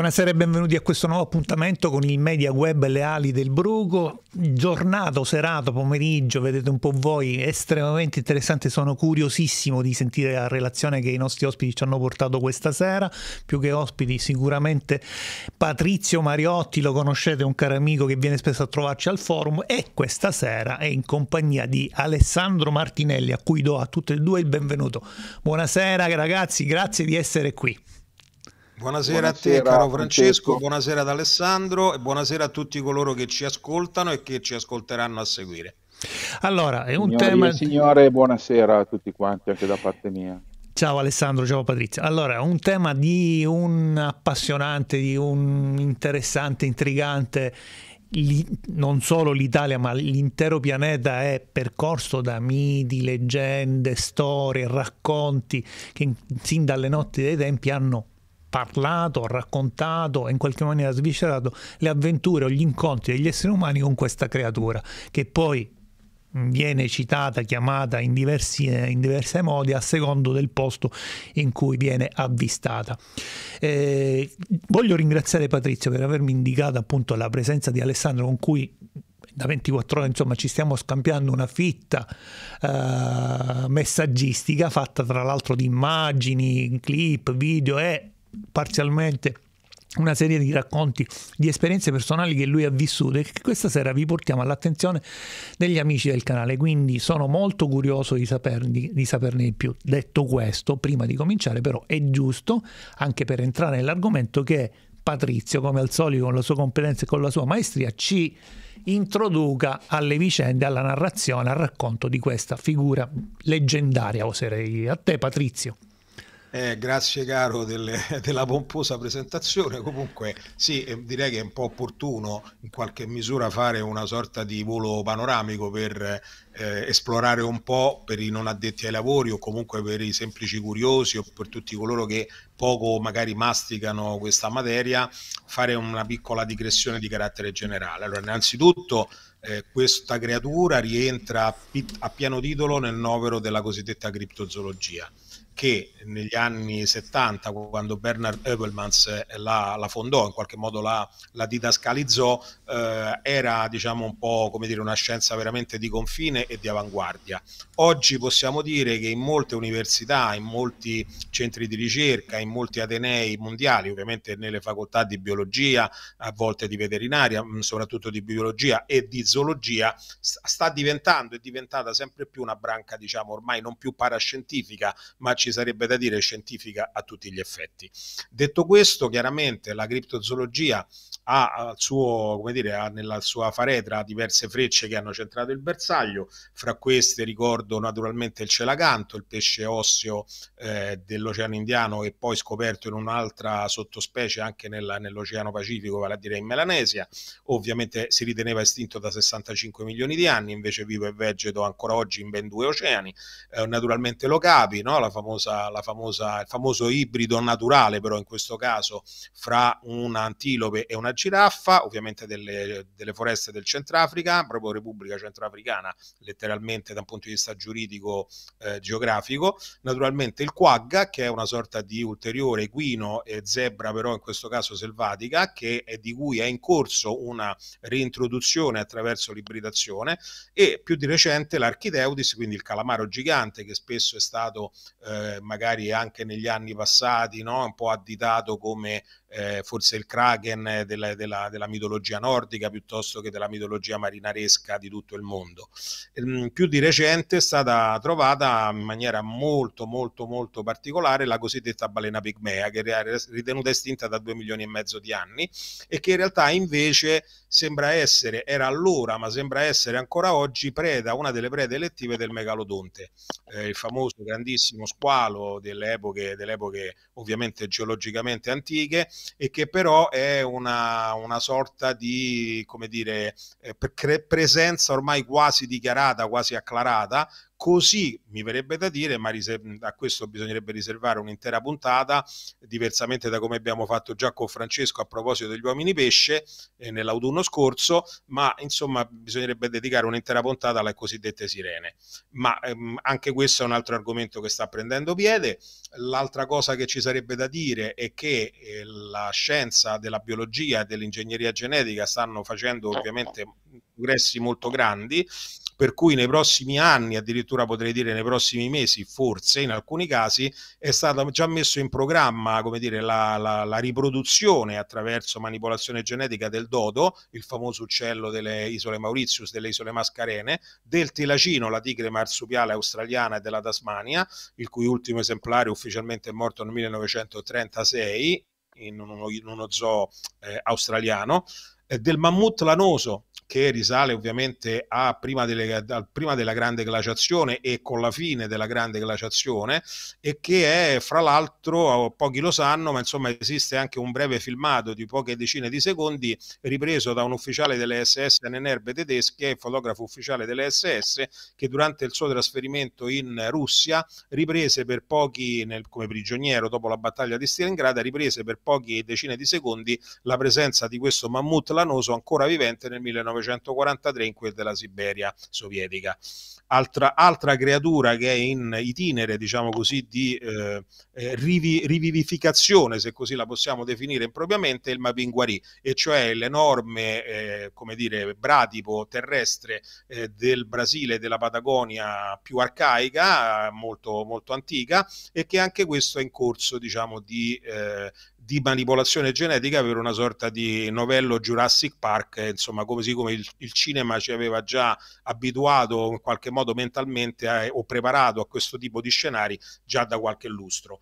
Buonasera e benvenuti a questo nuovo appuntamento con il media web Le ali del Brugo. Giornata, serata, pomeriggio, vedete un po' voi, estremamente interessante. Sono curiosissimo di sentire la relazione che i nostri ospiti ci hanno portato questa sera. Più che ospiti, sicuramente Patrizio Mariotti, lo conoscete, un caro amico che viene spesso a trovarci al forum. E questa sera è in compagnia di Alessandro Martinelli, a cui do a tutti e due il benvenuto. Buonasera ragazzi, grazie di essere qui. Buonasera, buonasera, a te, caro Francesco, Francesco, buonasera ad Alessandro e buonasera a tutti coloro che ci ascoltano e che ci ascolteranno a seguire. Allora, è un Signori tema. Signore, buonasera a tutti quanti, anche da parte mia. Ciao Alessandro, ciao Patrizia. Allora, un tema di un appassionante, di un interessante, intrigante non solo l'Italia ma l'intero pianeta è percorso da miti, leggende, storie, racconti che sin dalle notti dei tempi hanno parlato, raccontato e in qualche maniera sviscerato le avventure o gli incontri degli esseri umani con questa creatura, che poi viene citata, chiamata in, diversi, eh, in diversi modi a secondo del posto in cui viene avvistata. Eh, voglio ringraziare Patrizio per avermi indicato appunto la presenza di Alessandro con cui da 24 ore insomma ci stiamo scambiando una fitta eh, messaggistica fatta tra l'altro di immagini, clip, video e parzialmente una serie di racconti di esperienze personali che lui ha vissuto e che questa sera vi portiamo all'attenzione degli amici del canale, quindi sono molto curioso di, saperni, di saperne di più. Detto questo, prima di cominciare però è giusto, anche per entrare nell'argomento, che Patrizio, come al solito con la sua competenza e con la sua maestria, ci introduca alle vicende, alla narrazione, al racconto di questa figura leggendaria, oserei a te Patrizio. Eh, grazie caro delle, della pomposa presentazione, comunque sì, eh, direi che è un po' opportuno in qualche misura fare una sorta di volo panoramico per eh, esplorare un po' per i non addetti ai lavori o comunque per i semplici curiosi o per tutti coloro che poco magari masticano questa materia, fare una piccola digressione di carattere generale. Allora, innanzitutto... Eh, questa creatura rientra a, a pieno titolo nel novero della cosiddetta criptozoologia che negli anni 70, quando Bernard Oebelmans eh, la, la fondò, in qualche modo la, la didascalizzò, eh, era diciamo un po' come dire una scienza veramente di confine e di avanguardia. Oggi possiamo dire che in molte università, in molti centri di ricerca, in molti atenei mondiali, ovviamente nelle facoltà di biologia, a volte di veterinaria, mm, soprattutto di biologia e di zoologia, sta diventando, è diventata sempre più una branca diciamo ormai non più parascientifica, ma ci ci sarebbe da dire scientifica a tutti gli effetti. Detto questo, chiaramente la criptozoologia ha suo, dire, ha nella sua faretra diverse frecce che hanno centrato il bersaglio, fra queste ricordo naturalmente il celacanto, il pesce osseo eh, dell'Oceano Indiano e poi scoperto in un'altra sottospecie anche nella, nell'Oceano Pacifico, vale a dire in Melanesia, ovviamente si riteneva estinto da 65 milioni di anni, invece vivo e vegeto ancora oggi in ben due oceani, eh, naturalmente lo capi, no? la famosa, la famosa, il famoso ibrido naturale però in questo caso fra un antilope e una giraffa, ovviamente delle, delle foreste del Centrafrica, proprio Repubblica Centrafricana, letteralmente da un punto di vista giuridico eh, geografico, naturalmente il quagga che è una sorta di ulteriore equino e zebra però in questo caso selvatica che è di cui è in corso una reintroduzione attraverso l'ibridazione e più di recente l'architeutis, quindi il calamaro gigante che spesso è stato eh, magari anche negli anni passati no? un po' additato come eh, forse il Kraken della, della, della, mitologia nordica piuttosto che della mitologia marinaresca di tutto il mondo. Ehm, più di recente è stata trovata in maniera molto molto molto particolare la cosiddetta balena pigmea che è ritenuta estinta da due milioni e mezzo di anni e che in realtà invece sembra essere, era allora ma sembra essere ancora oggi preda, una delle prede elettive del megalodonte, eh, il famoso grandissimo squalo delle epoche, delle epoche ovviamente geologicamente antiche e che però è una, una sorta di, come dire, eh, pre- presenza ormai quasi dichiarata, quasi acclarata, Così mi verrebbe da dire, ma a questo bisognerebbe riservare un'intera puntata, diversamente da come abbiamo fatto già con Francesco a proposito degli uomini pesce eh, nell'autunno scorso, ma insomma bisognerebbe dedicare un'intera puntata alle cosiddette sirene. Ma ehm, anche questo è un altro argomento che sta prendendo piede. L'altra cosa che ci sarebbe da dire è che eh, la scienza della biologia e dell'ingegneria genetica stanno facendo ovviamente progressi molto grandi per cui nei prossimi anni, addirittura potrei dire nei prossimi mesi, forse in alcuni casi, è stata già messa in programma come dire, la, la, la riproduzione attraverso manipolazione genetica del dodo, il famoso uccello delle isole Mauritius, delle isole Mascarene, del telacino, la tigre marsupiale australiana e della Tasmania, il cui ultimo esemplare ufficialmente è morto nel 1936 in uno, in uno zoo eh, australiano, eh, del mammut lanoso che risale ovviamente prima, delle, prima, della grande glaciazione e con la fine della grande glaciazione e che è fra l'altro, pochi lo sanno, ma insomma esiste anche un breve filmato di poche decine di secondi ripreso da un ufficiale delle SS Nenerbe tedesche, fotografo ufficiale delle SS, che durante il suo trasferimento in Russia riprese per pochi, nel, come prigioniero dopo la battaglia di Stalingrado, riprese per poche decine di secondi la presenza di questo mammut lanoso Lanoso ancora vivente nel 1943 in quel della Siberia sovietica. Altra, altra creatura che è in itinere, diciamo così, di eh, eh, rivi, rivivificazione, se così la possiamo definire impropriamente, è il Mapinguari, e cioè l'enorme, eh, come dire, bratipo terrestre eh, del Brasile e della Patagonia più arcaica, molto, molto antica, e che anche questo è in corso, diciamo, di eh, di manipolazione genetica per una sorta di novello Jurassic Park, eh, insomma, come, siccome il, il, cinema ci aveva già abituato in qualche modo mentalmente a, eh, o preparato a questo tipo di scenari già da qualche lustro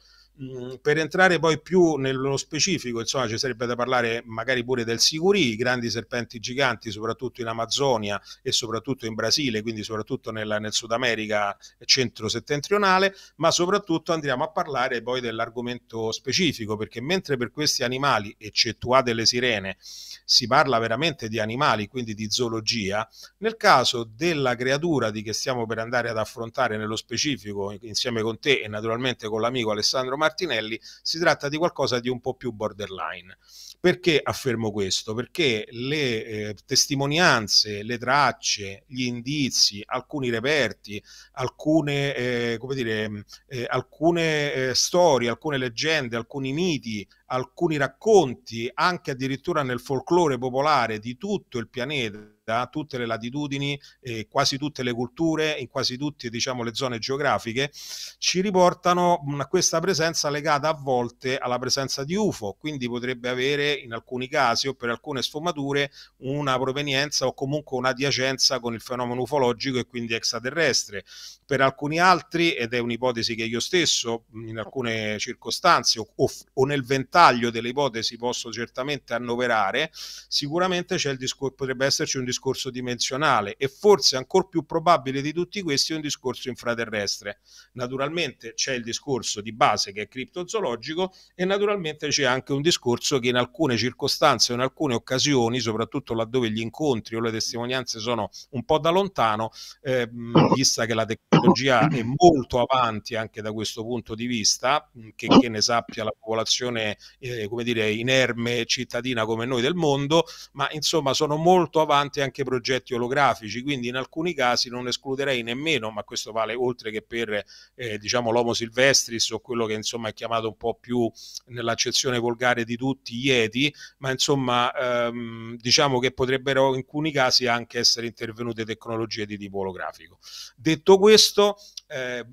per entrare poi più nello specifico, insomma, ci sarebbe da parlare magari pure del sicuri, i grandi serpenti giganti, soprattutto in Amazzonia e soprattutto in Brasile, quindi soprattutto nella, nel Sud America centro-settentrionale, ma soprattutto andiamo a parlare poi dell'argomento specifico, perché mentre per questi animali, eccettuate le sirene, si parla veramente di animali, quindi di zoologia, nel caso della creatura di che stiamo per andare ad affrontare nello specifico, insieme con te e naturalmente con l'amico Alessandro Marini, Martinelli, si tratta di qualcosa di un po' più borderline. Perché affermo questo? Perché le eh, testimonianze, le tracce, gli indizi, alcuni reperti, alcune, eh, dire, eh, alcune eh, storie, alcune leggende, alcuni miti, alcuni racconti, anche addirittura nel folklore popolare di tutto il pianeta, da tutte le latitudini, eh, quasi tutte le culture, in quasi tutte diciamo, le zone geografiche, ci riportano a questa presenza legata a volte alla presenza di UFO, quindi potrebbe avere in alcuni casi o per alcune sfumature una provenienza o comunque un'adiacenza con il fenomeno ufologico e quindi extraterrestre. Per alcuni altri, ed è un'ipotesi che io stesso in alcune circostanze o, o nel ventaglio delle ipotesi posso certamente annoverare, sicuramente discor- potrebbe esserci un discorso discorso dimensionale e forse ancora più probabile di tutti questi è un discorso infraterrestre. Naturalmente c'è il discorso di base che è criptozoologico e naturalmente c'è anche un discorso che in alcune circostanze, in alcune occasioni, soprattutto laddove gli incontri o le testimonianze sono un po' da lontano, eh, vista che la tecnologia è molto avanti anche da questo punto di vista, che, che ne sappia la popolazione, eh, come dire, inerme cittadina come noi del mondo, ma insomma sono molto avanti anche anche progetti olografici, quindi in alcuni casi non escluderei nemmeno, ma questo vale oltre che per eh, diciamo l'Homo Silvestris o quello che insomma è chiamato un po' più nell'accezione volgare di tutti i Yeti, ma insomma ehm, diciamo che potrebbero in alcuni casi anche essere intervenute tecnologie di tipo olografico. Detto questo, eh,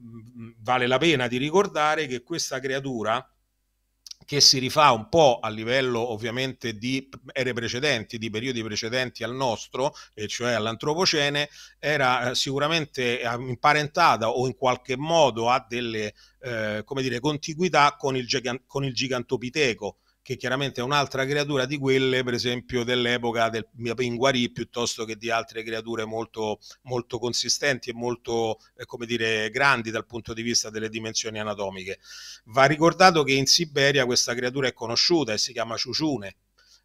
vale la pena di ricordare che questa creatura che si rifà un po' a livello ovviamente di ere precedenti, di periodi precedenti al nostro, e cioè all'antropocene, era eh, sicuramente eh, imparentata o in qualche modo ha delle eh, come dire, contiguità con il, con il gigantopiteco che chiaramente è un'altra creatura di quelle, per esempio, dell'epoca del Pinguarì piuttosto che di altre creature molto, molto consistenti e molto, eh, come dire, grandi dal punto di vista delle dimensioni anatomiche. Va ricordato che in Siberia questa creatura è conosciuta e si chiama Ciuciune.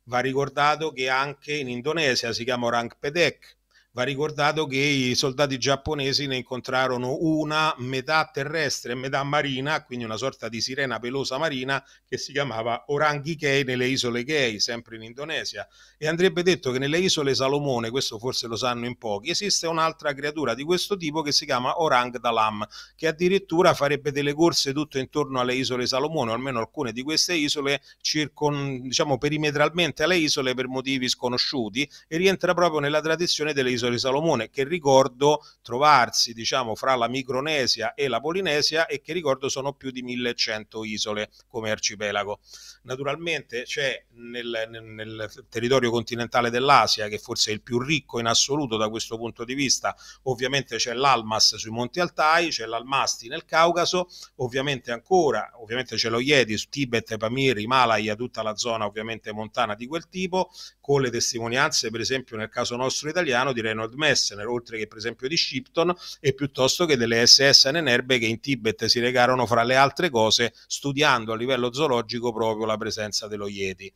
Va ricordato che anche in Indonesia si chiama Orang Pedek Va ricordato che i soldati giapponesi ne incontrarono una metà terrestre e metà marina, quindi una sorta di sirena pelosa marina che si chiamava Oranghi Kei nelle isole Kei, sempre in Indonesia. E andrebbe detto che nelle isole Salomone, questo forse lo sanno in pochi, esiste un'altra creatura di questo tipo che si chiama Orang Dalam, che addirittura farebbe delle corse tutto intorno alle isole Salomone, o almeno alcune di queste isole, circon, diciamo perimetralmente alle isole per motivi sconosciuti, e rientra proprio nella tradizione delle isole Isole Salomone, che ricordo trovarsi diciamo, fra la Micronesia e la Polinesia e che ricordo sono più di 1100 isole come arcipelago. Naturalmente c'è nel, nel territorio continentale dell'Asia, che forse è il più ricco in assoluto da questo punto di vista, ovviamente c'è l'Almas sui Monti Altai, c'è l'Almasti nel Caucaso, ovviamente ancora, ovviamente c'è lo Yeti su Tibet, Pamir, Himalaya, tutta la zona ovviamente montana di quel tipo, con le testimonianze per esempio nel caso nostro italiano direi Reynold Messner, oltre che per esempio di Shipton, e piuttosto che delle SS Nenerbe che in Tibet si recarono fra le altre cose studiando a livello zoologico proprio la presenza dello Yeti.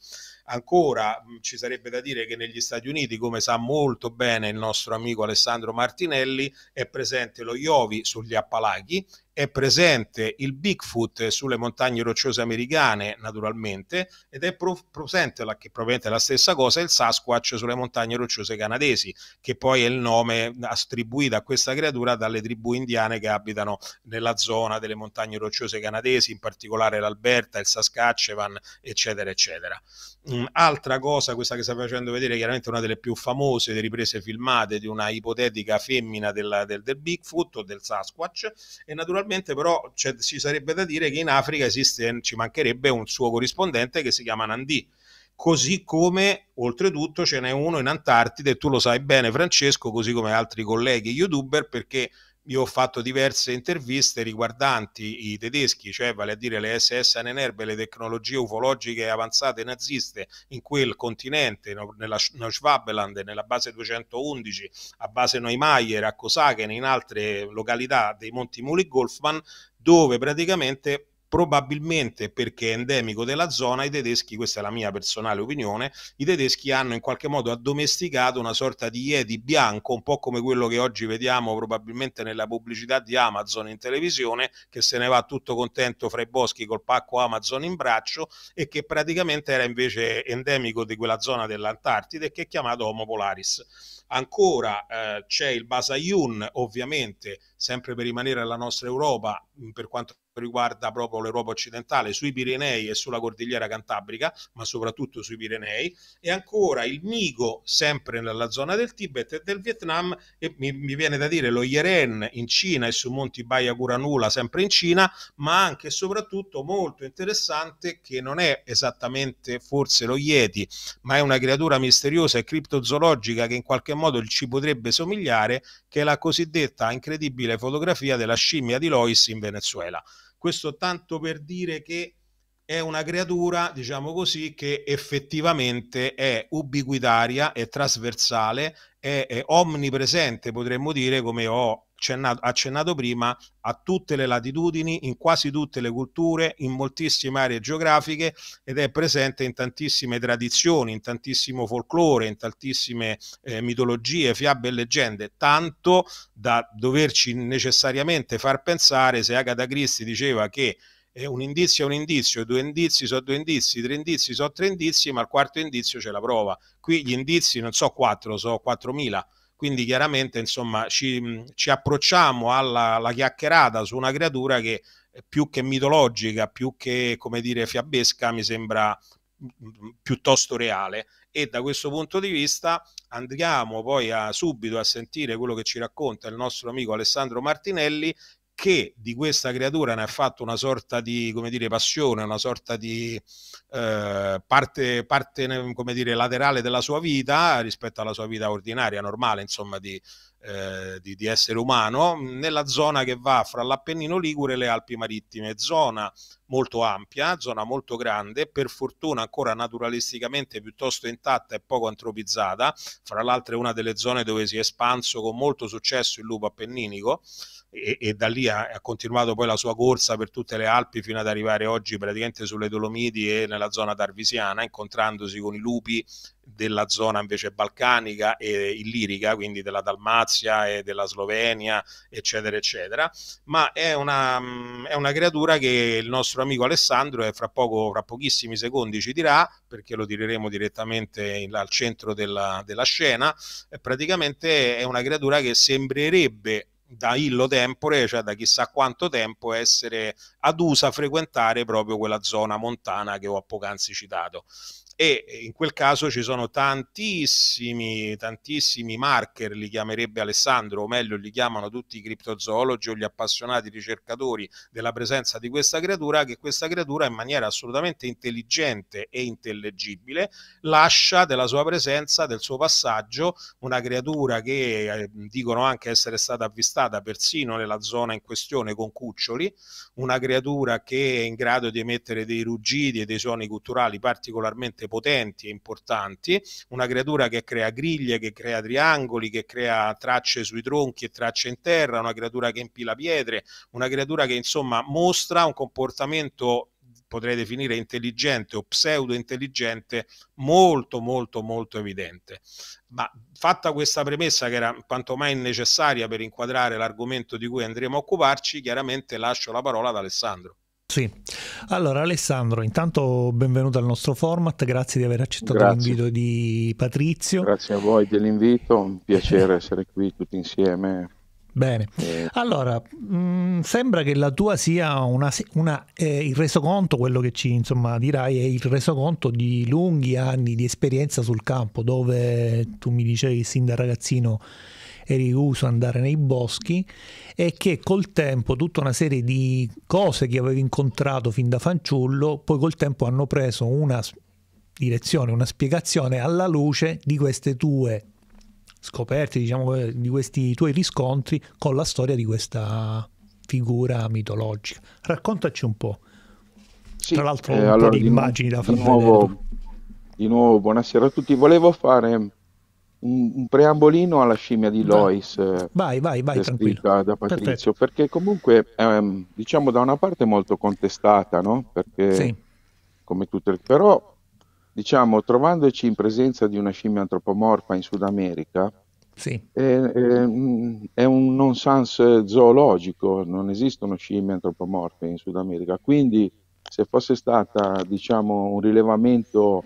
Ancora ci sarebbe da dire che negli Stati Uniti, come sa molto bene il nostro amico Alessandro Martinelli, è presente lo Iovi sugli Appalachi è presente il Bigfoot sulle montagne rocciose americane, naturalmente, ed è pro- presente, la, che probabilmente è la stessa cosa, il Sasquatch sulle montagne rocciose canadesi, che poi è il nome attribuito a questa creatura dalle tribù indiane che abitano nella zona delle montagne rocciose canadesi, in particolare l'Alberta, il Saskatchewan, eccetera, eccetera. Um, altra cosa, questa che sta facendo vedere, chiaramente una delle più famose riprese filmate di una ipotetica femmina della, del, del Bigfoot o del Sasquatch, e naturalmente naturalmente, però cioè, ci sarebbe da dire che in Africa esiste, ci mancherebbe un suo corrispondente che si chiama Nandì. Così come, oltretutto, ce n'è uno in Antartide, tu lo sai bene, Francesco, così come altri colleghi youtuber, perché io ho fatto diverse interviste riguardanti i tedeschi, cioè vale a dire le SS Anenerbe, le tecnologie ufologiche avanzate naziste in quel continente, nella Schwabeland, nella base 211, a base Neumeier, a Kosaken, in altre località dei Monti Muli Golfman, dove praticamente probabilmente perché è endemico della zona, i tedeschi, questa è la mia personale opinione, i tedeschi hanno in qualche modo addomesticato una sorta di Yeti bianco, un po' come quello che oggi vediamo probabilmente nella pubblicità di Amazon in televisione, che se ne va tutto contento fra i boschi col pacco Amazon in braccio e che praticamente era invece endemico di quella zona dell'Antartide che è chiamato Homo Polaris. Ancora eh, c'è il Basayun, ovviamente sempre per rimanere alla nostra Europa, per quanto riguarda proprio l'Europa occidentale, sui Pirenei e sulla cordigliera cantabrica, ma soprattutto sui Pirenei, e ancora il Nigo, sempre nella zona del Tibet e del Vietnam, e mi, mi viene da dire lo Yeren in Cina e su Monti Baia Curanula, sempre in Cina, ma anche e soprattutto molto interessante che non è esattamente forse lo Yeti, ma è una creatura misteriosa e criptozoologica che in qualche modo ci potrebbe somigliare, che è la cosiddetta incredibile incredibile fotografia della scimmia di Lois in Venezuela. Questo tanto per dire che è una creatura, diciamo così, che effettivamente è ubiquitaria, è trasversale, è, è omnipresente, potremmo dire, come ho accennato, accennato prima, a tutte le latitudini, in quasi tutte le culture, in moltissime aree geografiche ed è presente in tantissime tradizioni, in tantissimo folklore, in tantissime eh, mitologie, fiabe e leggende, tanto da doverci necessariamente far pensare se Agatha Christie diceva che eh, un indizio è un indizio, due indizi sono due indizi, tre indizi sono tre indizi, ma il quarto indizio c'è la prova. Qui gli indizi non so quattro, so quattromila. Quindi chiaramente insomma ci, ci approcciamo alla, alla chiacchierata su una creatura che eh, più che mitologica, più che come dire fiabesca, mi sembra piuttosto reale e da questo punto di vista andiamo poi a, subito a sentire quello che ci racconta il nostro amico Alessandro Martinelli che di questa creatura ne ha fatto una sorta di come dire, passione, una sorta di eh, parte, parte come dire, laterale della sua vita rispetto alla sua vita ordinaria, normale, insomma, di, eh, di, di essere umano, nella zona che va fra l'Appennino Ligure e le Alpi Marittime, zona molto ampia, zona molto grande, per fortuna ancora naturalisticamente piuttosto intatta e poco antropizzata, fra l'altro è una delle zone dove si è espanso con molto successo il lupo appenninico e, e da lì ha, ha, continuato poi la sua corsa per tutte le Alpi fino ad arrivare oggi praticamente sulle Dolomiti e nella zona tarvisiana, incontrandosi con i lupi della zona invece balcanica e illirica, quindi della Dalmazia e della Slovenia, eccetera, eccetera. Ma è una, è una creatura che il nostro amico Alessandro, eh, fra, poco, fra pochissimi secondi, ci dirà, perché lo tireremo direttamente in, al centro della, della scena. Praticamente è una creatura che sembrerebbe da illo tempore, cioè da chissà quanto tempo, essere adusa a frequentare proprio quella zona montana che ho poc'anzi citato e in quel caso ci sono tantissimi, tantissimi marker, li chiamerebbe Alessandro, o meglio li chiamano tutti i criptozoologi o gli appassionati ricercatori della presenza di questa creatura, che questa creatura in maniera assolutamente intelligente e intellegibile lascia della sua presenza, del suo passaggio, una creatura che eh, dicono anche essere stata avvistata persino nella zona in questione con cuccioli, una creatura che è in grado di emettere dei ruggiti e dei suoni culturali particolarmente veramente potenti e importanti, una creatura che crea griglie, che crea triangoli, che crea tracce sui tronchi e tracce in terra, una creatura che impila pietre, una creatura che insomma mostra un comportamento potrei definire intelligente o pseudo intelligente molto molto molto evidente ma fatta questa premessa che era quanto mai necessaria per inquadrare l'argomento di cui andremo a occuparci chiaramente lascio la parola ad Alessandro sì, allora Alessandro, intanto benvenuto al nostro format, grazie di aver accettato grazie. l'invito di Patrizio. Grazie a voi dell'invito, un piacere essere qui tutti insieme. Bene, eh. allora mh, mm, sembra che la tua sia una, una, eh, il resoconto, quello che ci insomma, dirai è il resoconto di lunghi anni di esperienza sul campo dove tu mi dicevi sin da ragazzino eri di uso andare nei boschi e che col tempo tutta una serie di cose che avevi incontrato fin da fanciullo, poi col tempo hanno preso una direzione, una spiegazione alla luce di queste tue scoperte, diciamo, eh, di questi tuoi riscontri con la storia di questa figura mitologica. Raccontaci un po'. Sì, Tra l'altro, eh, un allora, po' di, di immagini da far di nuovo, vedere. Di nuovo, buonasera a tutti. Volevo fare un, un, preambolino alla scimmia di Lois. Eh, vai, vai, vai, tranquillo. Da Patrizio, Perfetto. perché comunque, ehm, diciamo, da una parte è molto contestata, no? Perché, sì. come tutte le... Però, diciamo, trovandoci in presenza di una scimmia antropomorfa in Sud America, sì. è, è, è, un nonsense zoologico, non esistono scimmie antropomorfe in Sud America, quindi se fosse stata, diciamo, un rilevamento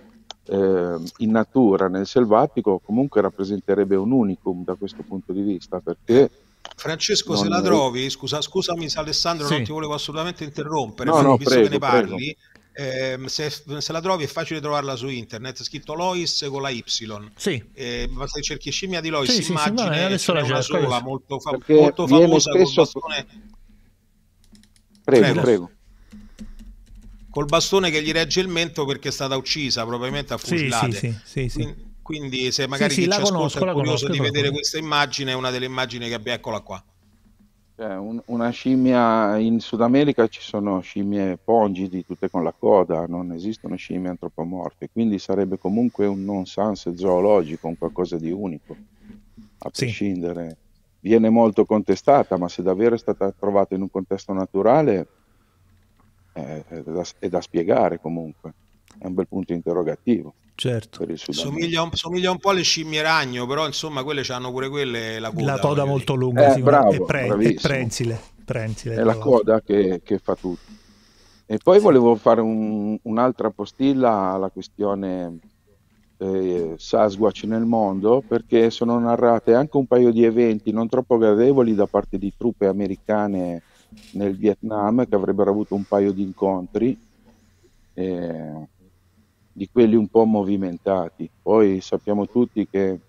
eh, in natura, nel selvatico, comunque rappresenterebbe un unicum da questo punto di vista, perché Francesco, se la trovi, scusa, scusami se Alessandro sì. non ti volevo assolutamente interrompere, no, no, visto prego, che ne parli, eh, se, se, la trovi è facile trovarla su internet, è scritto Lois con la Y. Sì. Eh, ma se cerchi scimmia di Lois, sì, immagine, sì, adesso la una sola, molto, fa- molto famosa, spesso... con bastone... Prego, prego. prego col bastone che gli regge il mento perché è stata uccisa probabilmente a fucilate. Sì, sì, sì, sì Quindi se magari sì, chi ci conosco, ascolta è curioso conosco, di vedere questa immagine, è una delle immagini che abbiamo, eccola qua. Cioè, un, una scimmia in Sud America ci sono scimmie pongidi tutte con la coda, non esistono scimmie antropomorfe, quindi sarebbe comunque un non-sans zoologico, un qualcosa di unico, a prescindere. Viene molto contestata, ma se davvero è stata trovata in un contesto naturale, è, da, è da spiegare comunque, è un bel punto interrogativo. Certo. Somiglia un, somiglia un, po' alle scimmie ragno, però insomma quelle hanno pure quelle la coda. La coda molto lunga, eh, bravo, è, pre- è prensile, prensile. È la coda che, che, fa tutto. E poi sì. volevo fare un, un'altra postilla alla questione eh, Sasquatch nel mondo, perché sono narrate anche un paio di eventi non troppo gradevoli da parte di truppe americane nel Vietnam che avrebbero avuto un paio di incontri, eh, di quelli un po' movimentati. Poi sappiamo tutti che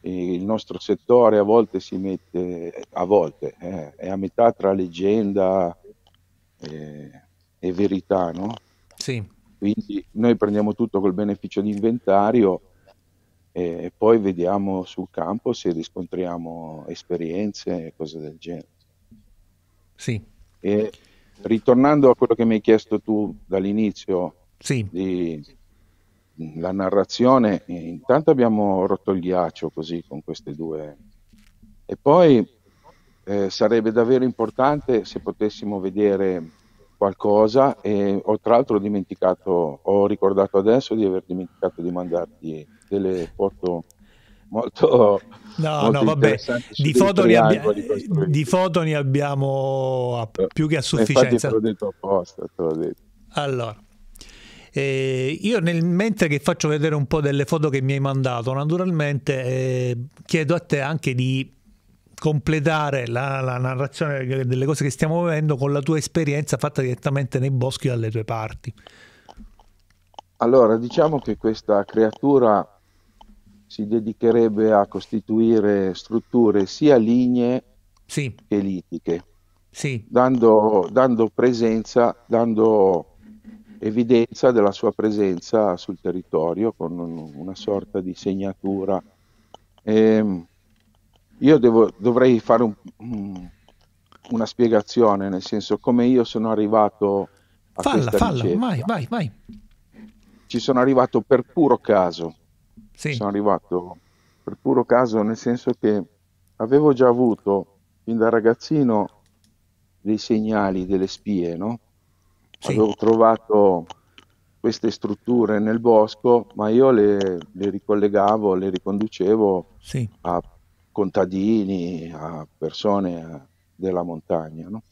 il nostro settore a volte si mette, a volte eh, è a metà tra leggenda e, eh, e verità, no? Sì. Quindi noi prendiamo tutto col beneficio di inventario e poi vediamo sul campo se riscontriamo esperienze e cose del genere. Sì. E ritornando a quello che mi hai chiesto tu dall'inizio, sì. di, la narrazione, eh, intanto abbiamo rotto il ghiaccio così con queste due. E poi eh, sarebbe davvero importante se potessimo vedere qualcosa e ho tra l'altro ho dimenticato, ho ricordato adesso di aver dimenticato di mandarti delle foto molto... No, molto no, vabbè, di foto, abbi- di foto, ne abbiamo a eh, più che a eh, sufficienza. te l'ho detto apposta, te l'ho detto. Allora, eh, io nel, mentre che faccio vedere un po' delle foto che mi hai mandato, naturalmente eh, chiedo a te anche di completare la, la, narrazione delle cose che stiamo vivendo con la tua esperienza fatta direttamente nei boschi dalle tue parti. Allora, diciamo che questa creatura si dedicherebbe a costituire strutture sia lignee sì. che litiche, sì. dando, dando, presenza, dando evidenza della sua presenza sul territorio con una sorta di segnatura. E ehm, io devo, dovrei fare un, una spiegazione, nel senso come io sono arrivato a falla, falla, vai, vai, vai. Ci sono arrivato per puro caso sì. sono arrivato per puro caso, nel senso che avevo già avuto fin da ragazzino dei segnali delle spie, no? Sì. Avevo trovato queste strutture nel bosco, ma io le, le ricollegavo, le riconducevo sì. a contadini, a persone eh, della montagna. No?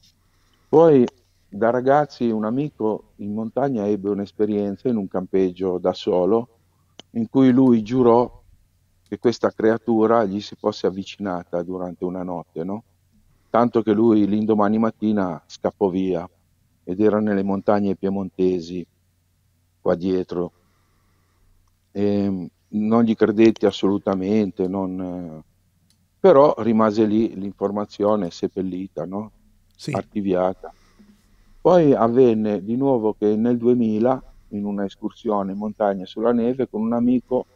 Poi da ragazzi un amico in montagna ebbe un'esperienza in un campeggio da solo in cui lui giurò che questa creatura gli si fosse avvicinata durante una notte, no? tanto che lui l'indomani mattina scappò via ed era nelle montagne piemontesi qua dietro. E mm, non gli credetti assolutamente, non... Eh, però rimase lì l'informazione seppellita, no? sì. archiviata. Poi avvenne di nuovo che nel 2000 in una escursione in montagna sulla neve con un amico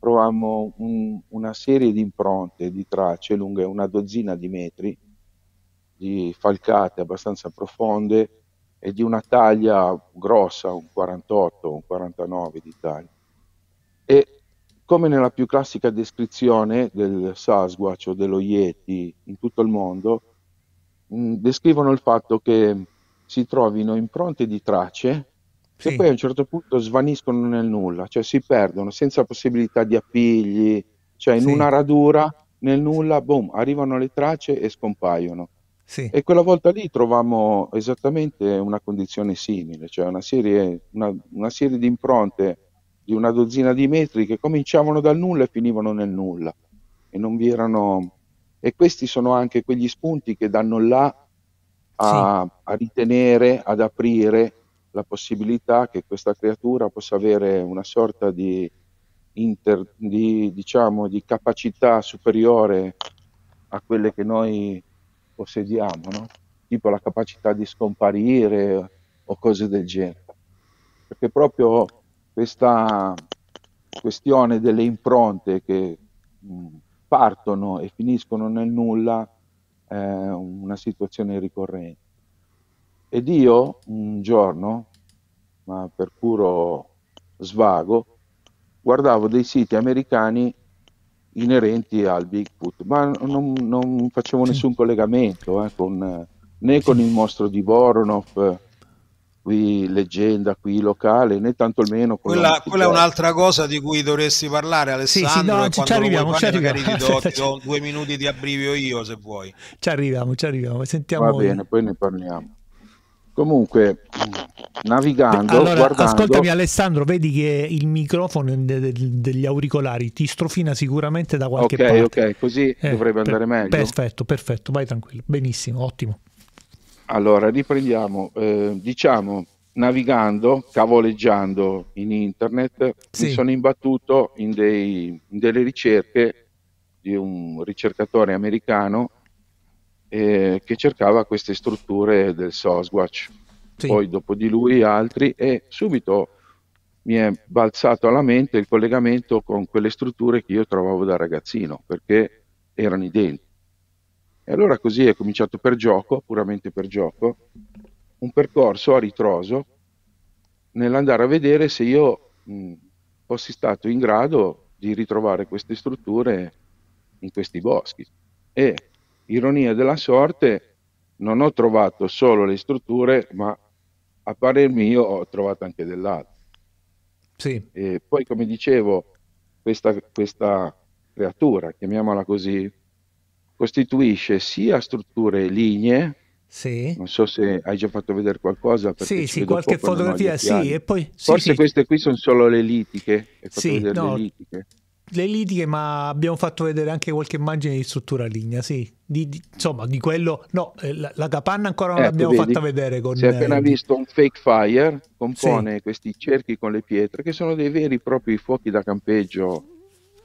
trovammo un, una serie di impronte, di tracce lunghe una dozzina di metri, di falcate abbastanza profonde e di una taglia grossa, un 48, un 49 di taglia. E come nella più classica descrizione del Sasquatch o dello Yeti in tutto il mondo, mh, mm, descrivono il fatto che si trovino impronte di tracce che sì. poi a un certo punto svaniscono nel nulla, cioè si perdono senza possibilità di appigli, cioè in sì. una radura, nel nulla, boom, arrivano le tracce e scompaiono. Sì. E quella volta lì trovavamo esattamente una condizione simile, cioè una serie, una, una serie di impronte di una dozzina di metri che cominciavano dal nulla e finivano nel nulla. E non vi erano e questi sono anche quegli spunti che danno là a, sì. a, ritenere, ad aprire la possibilità che questa creatura possa avere una sorta di, inter, di, diciamo, di capacità superiore a quelle che noi possediamo, no? tipo la capacità di scomparire o cose del genere. Perché proprio questa questione delle impronte che partono e finiscono nel nulla è una situazione ricorrente. Ed io un giorno, ma per puro svago, guardavo dei siti americani inerenti al Bigfoot, ma non, non facevo nessun collegamento eh, con, né con il mostro di Voronov, qui leggenda, qui locale, né tantomeno con quella, quella è un'altra cosa di cui dovresti parlare Alessandro, sì, sì, no, ci arriviamo, ci arriviamo. ti do, ti do due minuti di abbrivio io se vuoi. Ci arriviamo, ci arriviamo, sentiamo. Va bene, poi ne parliamo. Comunque, navigando, allora, guardando... Ascoltami Alessandro, vedi che il microfono de- de- degli auricolari ti strofina sicuramente da qualche okay, parte. Ok, ok, così eh, dovrebbe per- andare meglio. Perfetto, perfetto, vai tranquillo. Benissimo, ottimo. Allora, riprendiamo. Eh, diciamo, navigando, cavoleggiando in internet, sì. mi sono imbattuto in, dei, in delle ricerche di un ricercatore americano eh, che cercava queste strutture del Soswatch. Sì. Poi dopo di lui altri e subito mi è balzato alla mente il collegamento con quelle strutture che io trovavo da ragazzino, perché erano identiche. E allora così è cominciato per gioco, puramente per gioco, un percorso a ritroso nell'andare a vedere se io mh, fossi stato in grado di ritrovare queste strutture in questi boschi. E Ironia della sorte, non ho trovato solo le strutture, ma a parer mio ho trovato anche dell'altro. Sì. E poi, come dicevo, questa, questa creatura, chiamiamola così, costituisce sia strutture lignee, sì. Non so se hai già fatto vedere qualcosa. Sì, sì, qualche fotografia, sì, e poi, sì, Forse sì. queste qui sono solo le litiche. Sì, no, le litiche le litiche, ma abbiamo fatto vedere anche qualche immagine di struttura lignea, sì. Di, di, insomma, di quello... No, eh, la, la capanna ancora non ecco, l'abbiamo vedi, fatta vedere. Con, si è appena eh, visto un fake fire, compone sì. questi cerchi con le pietre, che sono dei veri e propri fuochi da campeggio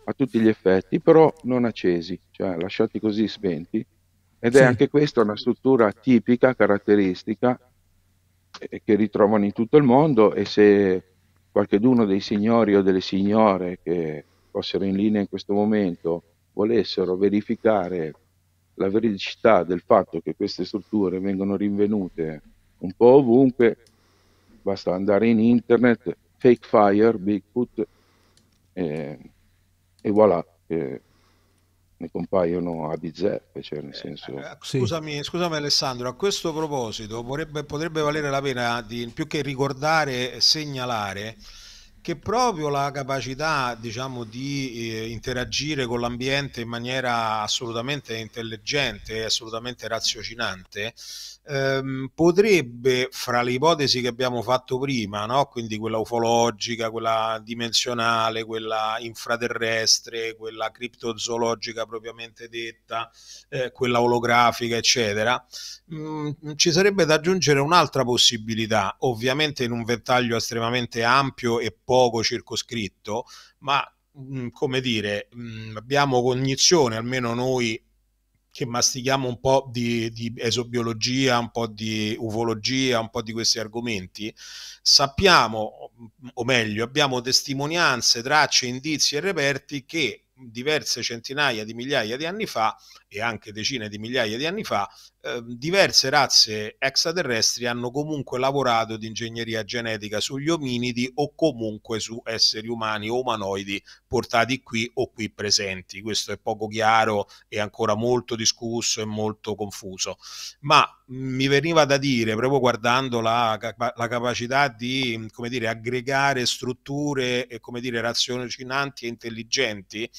a tutti gli effetti, però non accesi, cioè lasciati così spenti. Ed è anche questa una struttura tipica, caratteristica, eh, che ritrovano in tutto il mondo e se qualcuno dei signori o delle signore che fossero in linea in questo momento volessero verificare la veridicità del fatto che queste strutture vengono rinvenute un po' ovunque, basta andare in internet, fake fire, Bigfoot, eh, e voilà, eh, ne compaiono a dizeppe, cioè nel eh, senso... Eh, eh, scusami, scusami, Alessandro, a questo proposito vorrebbe, potrebbe valere la pena di, più che ricordare, e segnalare che proprio la capacità diciamo, di eh, interagire con l'ambiente in maniera assolutamente intelligente e assolutamente raziocinante ehm, potrebbe, fra le ipotesi che abbiamo fatto prima, no? quindi quella ufologica, quella dimensionale, quella infraterrestre, quella criptozoologica propriamente detta, eh, quella olografica, eccetera, mh, mm, ci sarebbe da aggiungere un'altra possibilità, ovviamente in un ventaglio estremamente ampio e poco circoscritto, ma mm, come dire, mm, abbiamo cognizione, almeno noi che mastichiamo un po' di, di, esobiologia, un po' di uvologia, un po' di questi argomenti, sappiamo, o meglio, abbiamo testimonianze, tracce, indizi e reperti che diverse centinaia di migliaia di anni fa e anche decine di migliaia di anni fa, eh, diverse razze extraterrestri hanno comunque lavorato di ingegneria genetica sugli ominidi o comunque su esseri umani o umanoidi portati qui o qui presenti. Questo è poco chiaro e ancora molto discusso e molto confuso, ma mi veniva da dire, proprio guardando la, la capacità di dire, aggregare strutture e come dire, raziocinanti e intelligenti,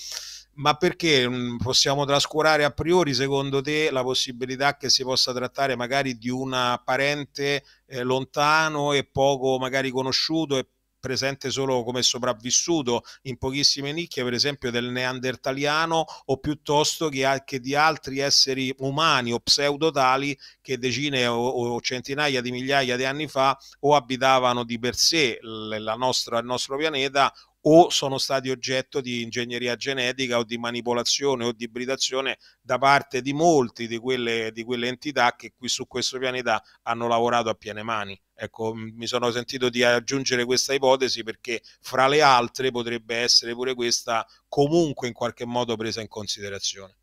ma perché mm, possiamo trascurare a priori, secondo te, la possibilità che si possa trattare magari di un parente eh, lontano e poco magari conosciuto e presente solo come sopravvissuto in pochissime nicchie, per esempio del neandertaliano o piuttosto che anche di altri esseri umani o pseudotali che decine o, o centinaia di migliaia di anni fa o abitavano di per sé la nostra, il nostro pianeta o sono stati oggetto di ingegneria genetica o di manipolazione o di ibridazione da parte di molti di quelle, di quelle entità che qui su questo pianeta hanno lavorato a piene mani. Ecco, mi sono sentito di aggiungere questa ipotesi perché fra le altre potrebbe essere pure questa comunque in qualche modo presa in considerazione.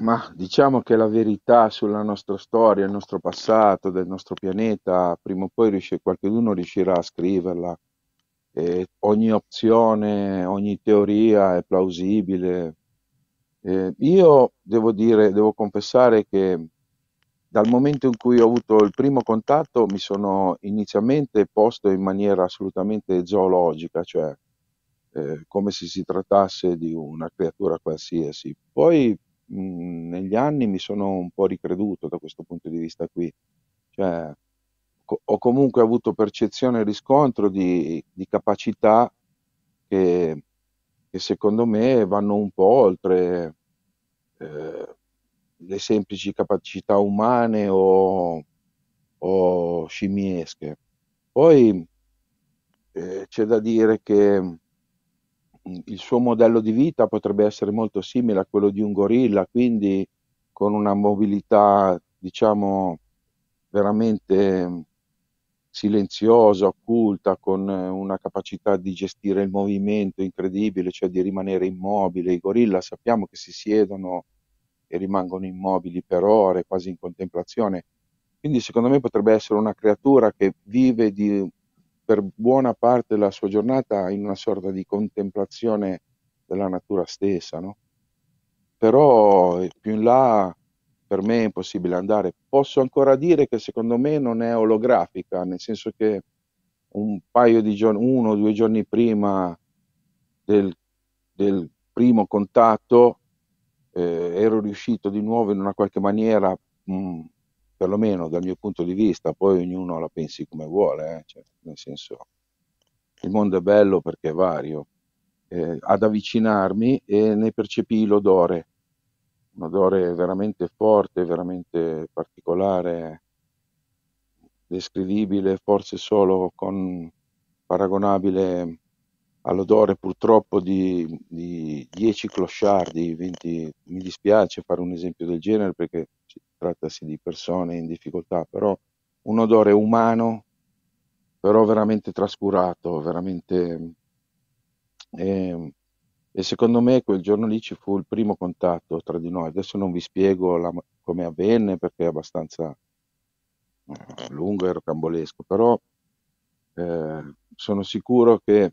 Ma diciamo che la verità sulla nostra storia, il nostro passato, del nostro pianeta, prima o poi riesce, qualcuno riuscirà a scriverla eh, ogni opzione, ogni teoria è plausibile. Eh, io devo dire, devo confessare che dal momento in cui ho avuto il primo contatto mi sono inizialmente posto in maniera assolutamente zoologica, cioè eh, come se si trattasse di una creatura qualsiasi. Poi mh, mm, negli anni mi sono un po' ricreduto da questo punto di vista qui, cioè ho comunque avuto percezione e riscontro di, di capacità che, che, secondo me vanno un po' oltre eh, le semplici capacità umane o, o scimiesche. Poi eh, c'è da dire che mm, il suo modello di vita potrebbe essere molto simile a quello di un gorilla, quindi con una mobilità, diciamo, veramente silenziosa, occulta, con eh, una capacità di gestire il movimento incredibile, cioè di rimanere immobile. I gorilla sappiamo che si siedono e rimangono immobili per ore, quasi in contemplazione. Quindi secondo me potrebbe essere una creatura che vive di, per buona parte della sua giornata in una sorta di contemplazione della natura stessa, no? Però eh, più in là per me è impossibile andare. Posso ancora dire che secondo me non è olografica, nel senso che un paio di giorni, uno o due giorni prima del, del primo contatto eh, ero riuscito di nuovo in una qualche maniera, mh, mm, perlomeno dal mio punto di vista, poi ognuno la pensi come vuole, eh, cioè, nel senso il mondo è bello perché è vario, eh, ad avvicinarmi e ne percepii l'odore un odore veramente forte, veramente particolare, descrivibile forse solo con paragonabile all'odore purtroppo di, di 10 clochard, di 20, mi dispiace fare un esempio del genere perché si trattasi di persone in difficoltà, però un odore umano, però veramente trascurato, veramente eh, e secondo me quel giorno lì ci fu il primo contatto tra di noi. Adesso non vi spiego la, come avvenne perché è abbastanza eh, lungo e rocambolesco, però eh, sono sicuro che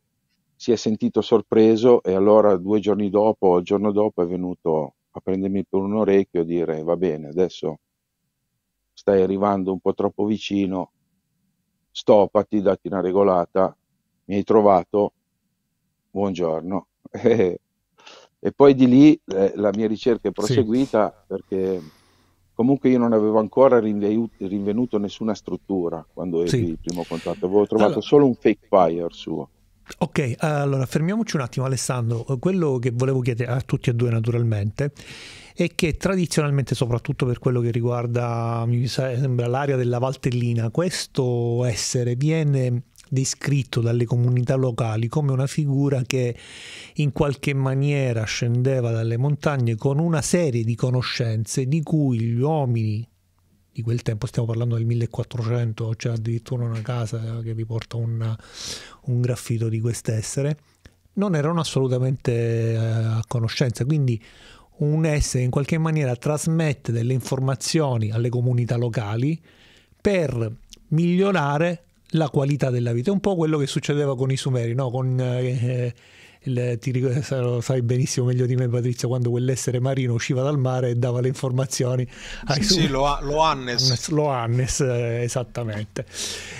si è sentito sorpreso e allora due giorni dopo o il giorno dopo è venuto a prendermi per un orecchio e dire va bene, adesso stai arrivando un po' troppo vicino, stoppati, datti una regolata, mi hai trovato, buongiorno e, e poi di lì eh, la mia ricerca è proseguita sì. perché comunque io non avevo ancora rinvenuto nessuna struttura quando ebbi sì. il primo contatto, avevo trovato allora... solo un fake fire suo. Ok, allora fermiamoci un attimo Alessandro, quello che volevo chiedere a tutti e due naturalmente è che tradizionalmente soprattutto per quello che riguarda mi sembra l'area della Valtellina questo essere viene descritto dalle comunità locali come una figura che in qualche maniera scendeva dalle montagne con una serie di conoscenze di cui gli uomini di quel tempo, stiamo parlando del 1400, c'è cioè addirittura una casa che vi porta un, un graffito di quest'essere, non erano assolutamente eh, a conoscenza, quindi un essere in qualche maniera trasmette delle informazioni alle comunità locali per migliorare la qualità della vita. È un po' quello che succedeva con i Sumeri, no? con eh, eh il, ti, sai benissimo meglio di me Patrizia quando quell'essere marino usciva dal mare e dava le informazioni ai sì, su... sì lo, Hannes Loannes eh, esattamente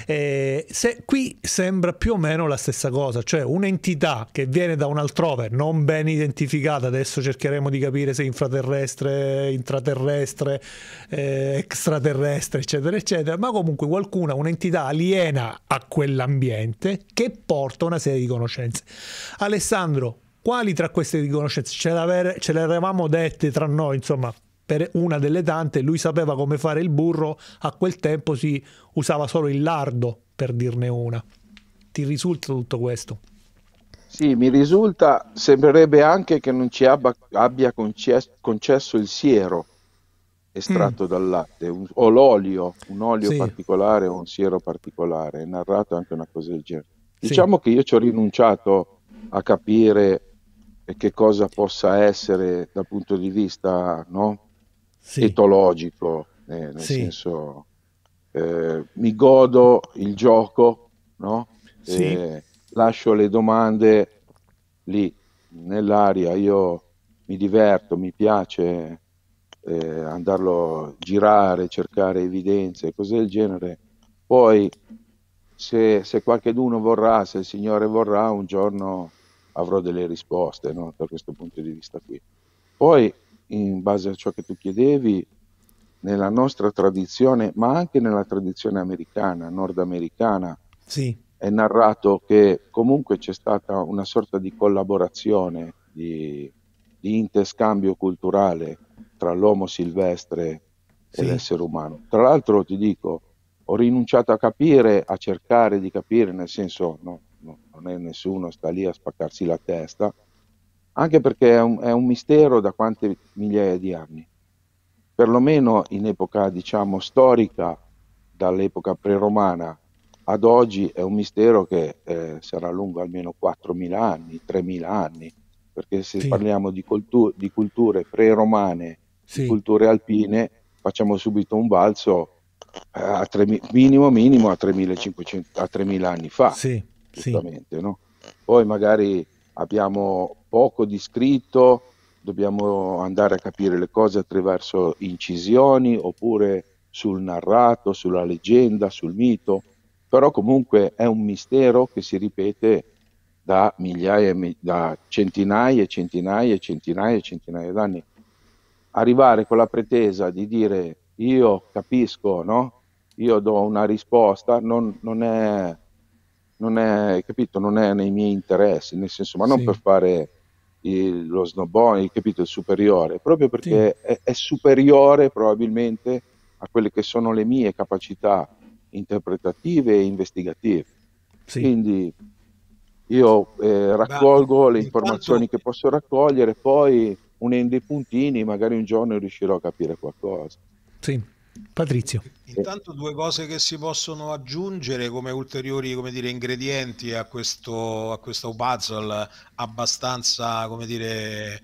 eh, se, qui sembra più o meno la stessa cosa cioè un'entità che viene da un altrove non ben identificata adesso cercheremo di capire se infraterrestre intraterrestre eh, extraterrestre eccetera eccetera ma comunque qualcuna un'entità aliena a quell'ambiente che porta una serie di conoscenze Alessandro Alessandro, quali tra queste riconoscenze ce, le avevamo dette tra noi, insomma, per una delle tante, lui sapeva come fare il burro, a quel tempo si usava solo il lardo, per dirne una. Ti risulta tutto questo? Sì, mi risulta, sembrerebbe anche che non ci abbia, abbia concesso, concesso il siero estratto mm. dal latte, un, o l'olio, un olio sì. particolare o un siero particolare, è narrato anche una cosa del genere. Diciamo sì. che io ci ho rinunciato a capire che cosa possa essere dal punto di vista no? sì. etologico, eh, nel sì. senso eh, mi godo il gioco, no? sì. Eh, lascio le domande lì nell'aria, io mi diverto, mi piace eh, andarlo a girare, cercare evidenze, cose del genere. Poi se, se qualcheduno vorrà, se il Signore vorrà, un giorno avrò delle risposte no? da questo punto di vista qui. Poi, in base a ciò che tu chiedevi, nella nostra tradizione, ma anche nella tradizione americana, nordamericana, sì. è narrato che comunque c'è stata una sorta di collaborazione, di, di interscambio culturale tra l'uomo silvestre e sì. l'essere umano. Tra l'altro ti dico, ho rinunciato a capire, a cercare di capire, nel senso no, no, non è nessuno, sta lì a spaccarsi la testa, anche perché è un, è un mistero da quante migliaia di anni. Perlomeno in epoca, diciamo, storica, dall'epoca preromana ad oggi è un mistero che eh, sarà lungo almeno 4.000 anni, 3.000 anni, perché se sì. parliamo di, cultu- di culture preromane, sì. di culture alpine, facciamo subito un balzo a tre, minimo minimo a 3.500 a 3.000 anni fa, sì, giustamente. Sì. No? Poi magari abbiamo poco di scritto, dobbiamo andare a capire le cose attraverso incisioni oppure sul narrato, sulla leggenda, sul mito, però comunque è un mistero che si ripete da migliaia, da centinaia e centinaia e centinaia e centinaia d'anni. Arrivare con la pretesa di dire io capisco, no? Io do una risposta, non, non è, non è, capito, non è nei miei interessi, nel senso, ma non sì. per fare il, lo snobone, capito, il superiore, proprio perché sì. è, è superiore probabilmente a quelle che sono le mie capacità interpretative e investigative. Sì. Quindi io eh, raccolgo Beh, le informazioni tanto... che posso raccogliere, poi unendo i puntini magari un giorno riuscirò a capire qualcosa. Sì. Patrizio. Intanto due cose che si possono aggiungere come ulteriori come dire, ingredienti a questo, a questo puzzle abbastanza come dire,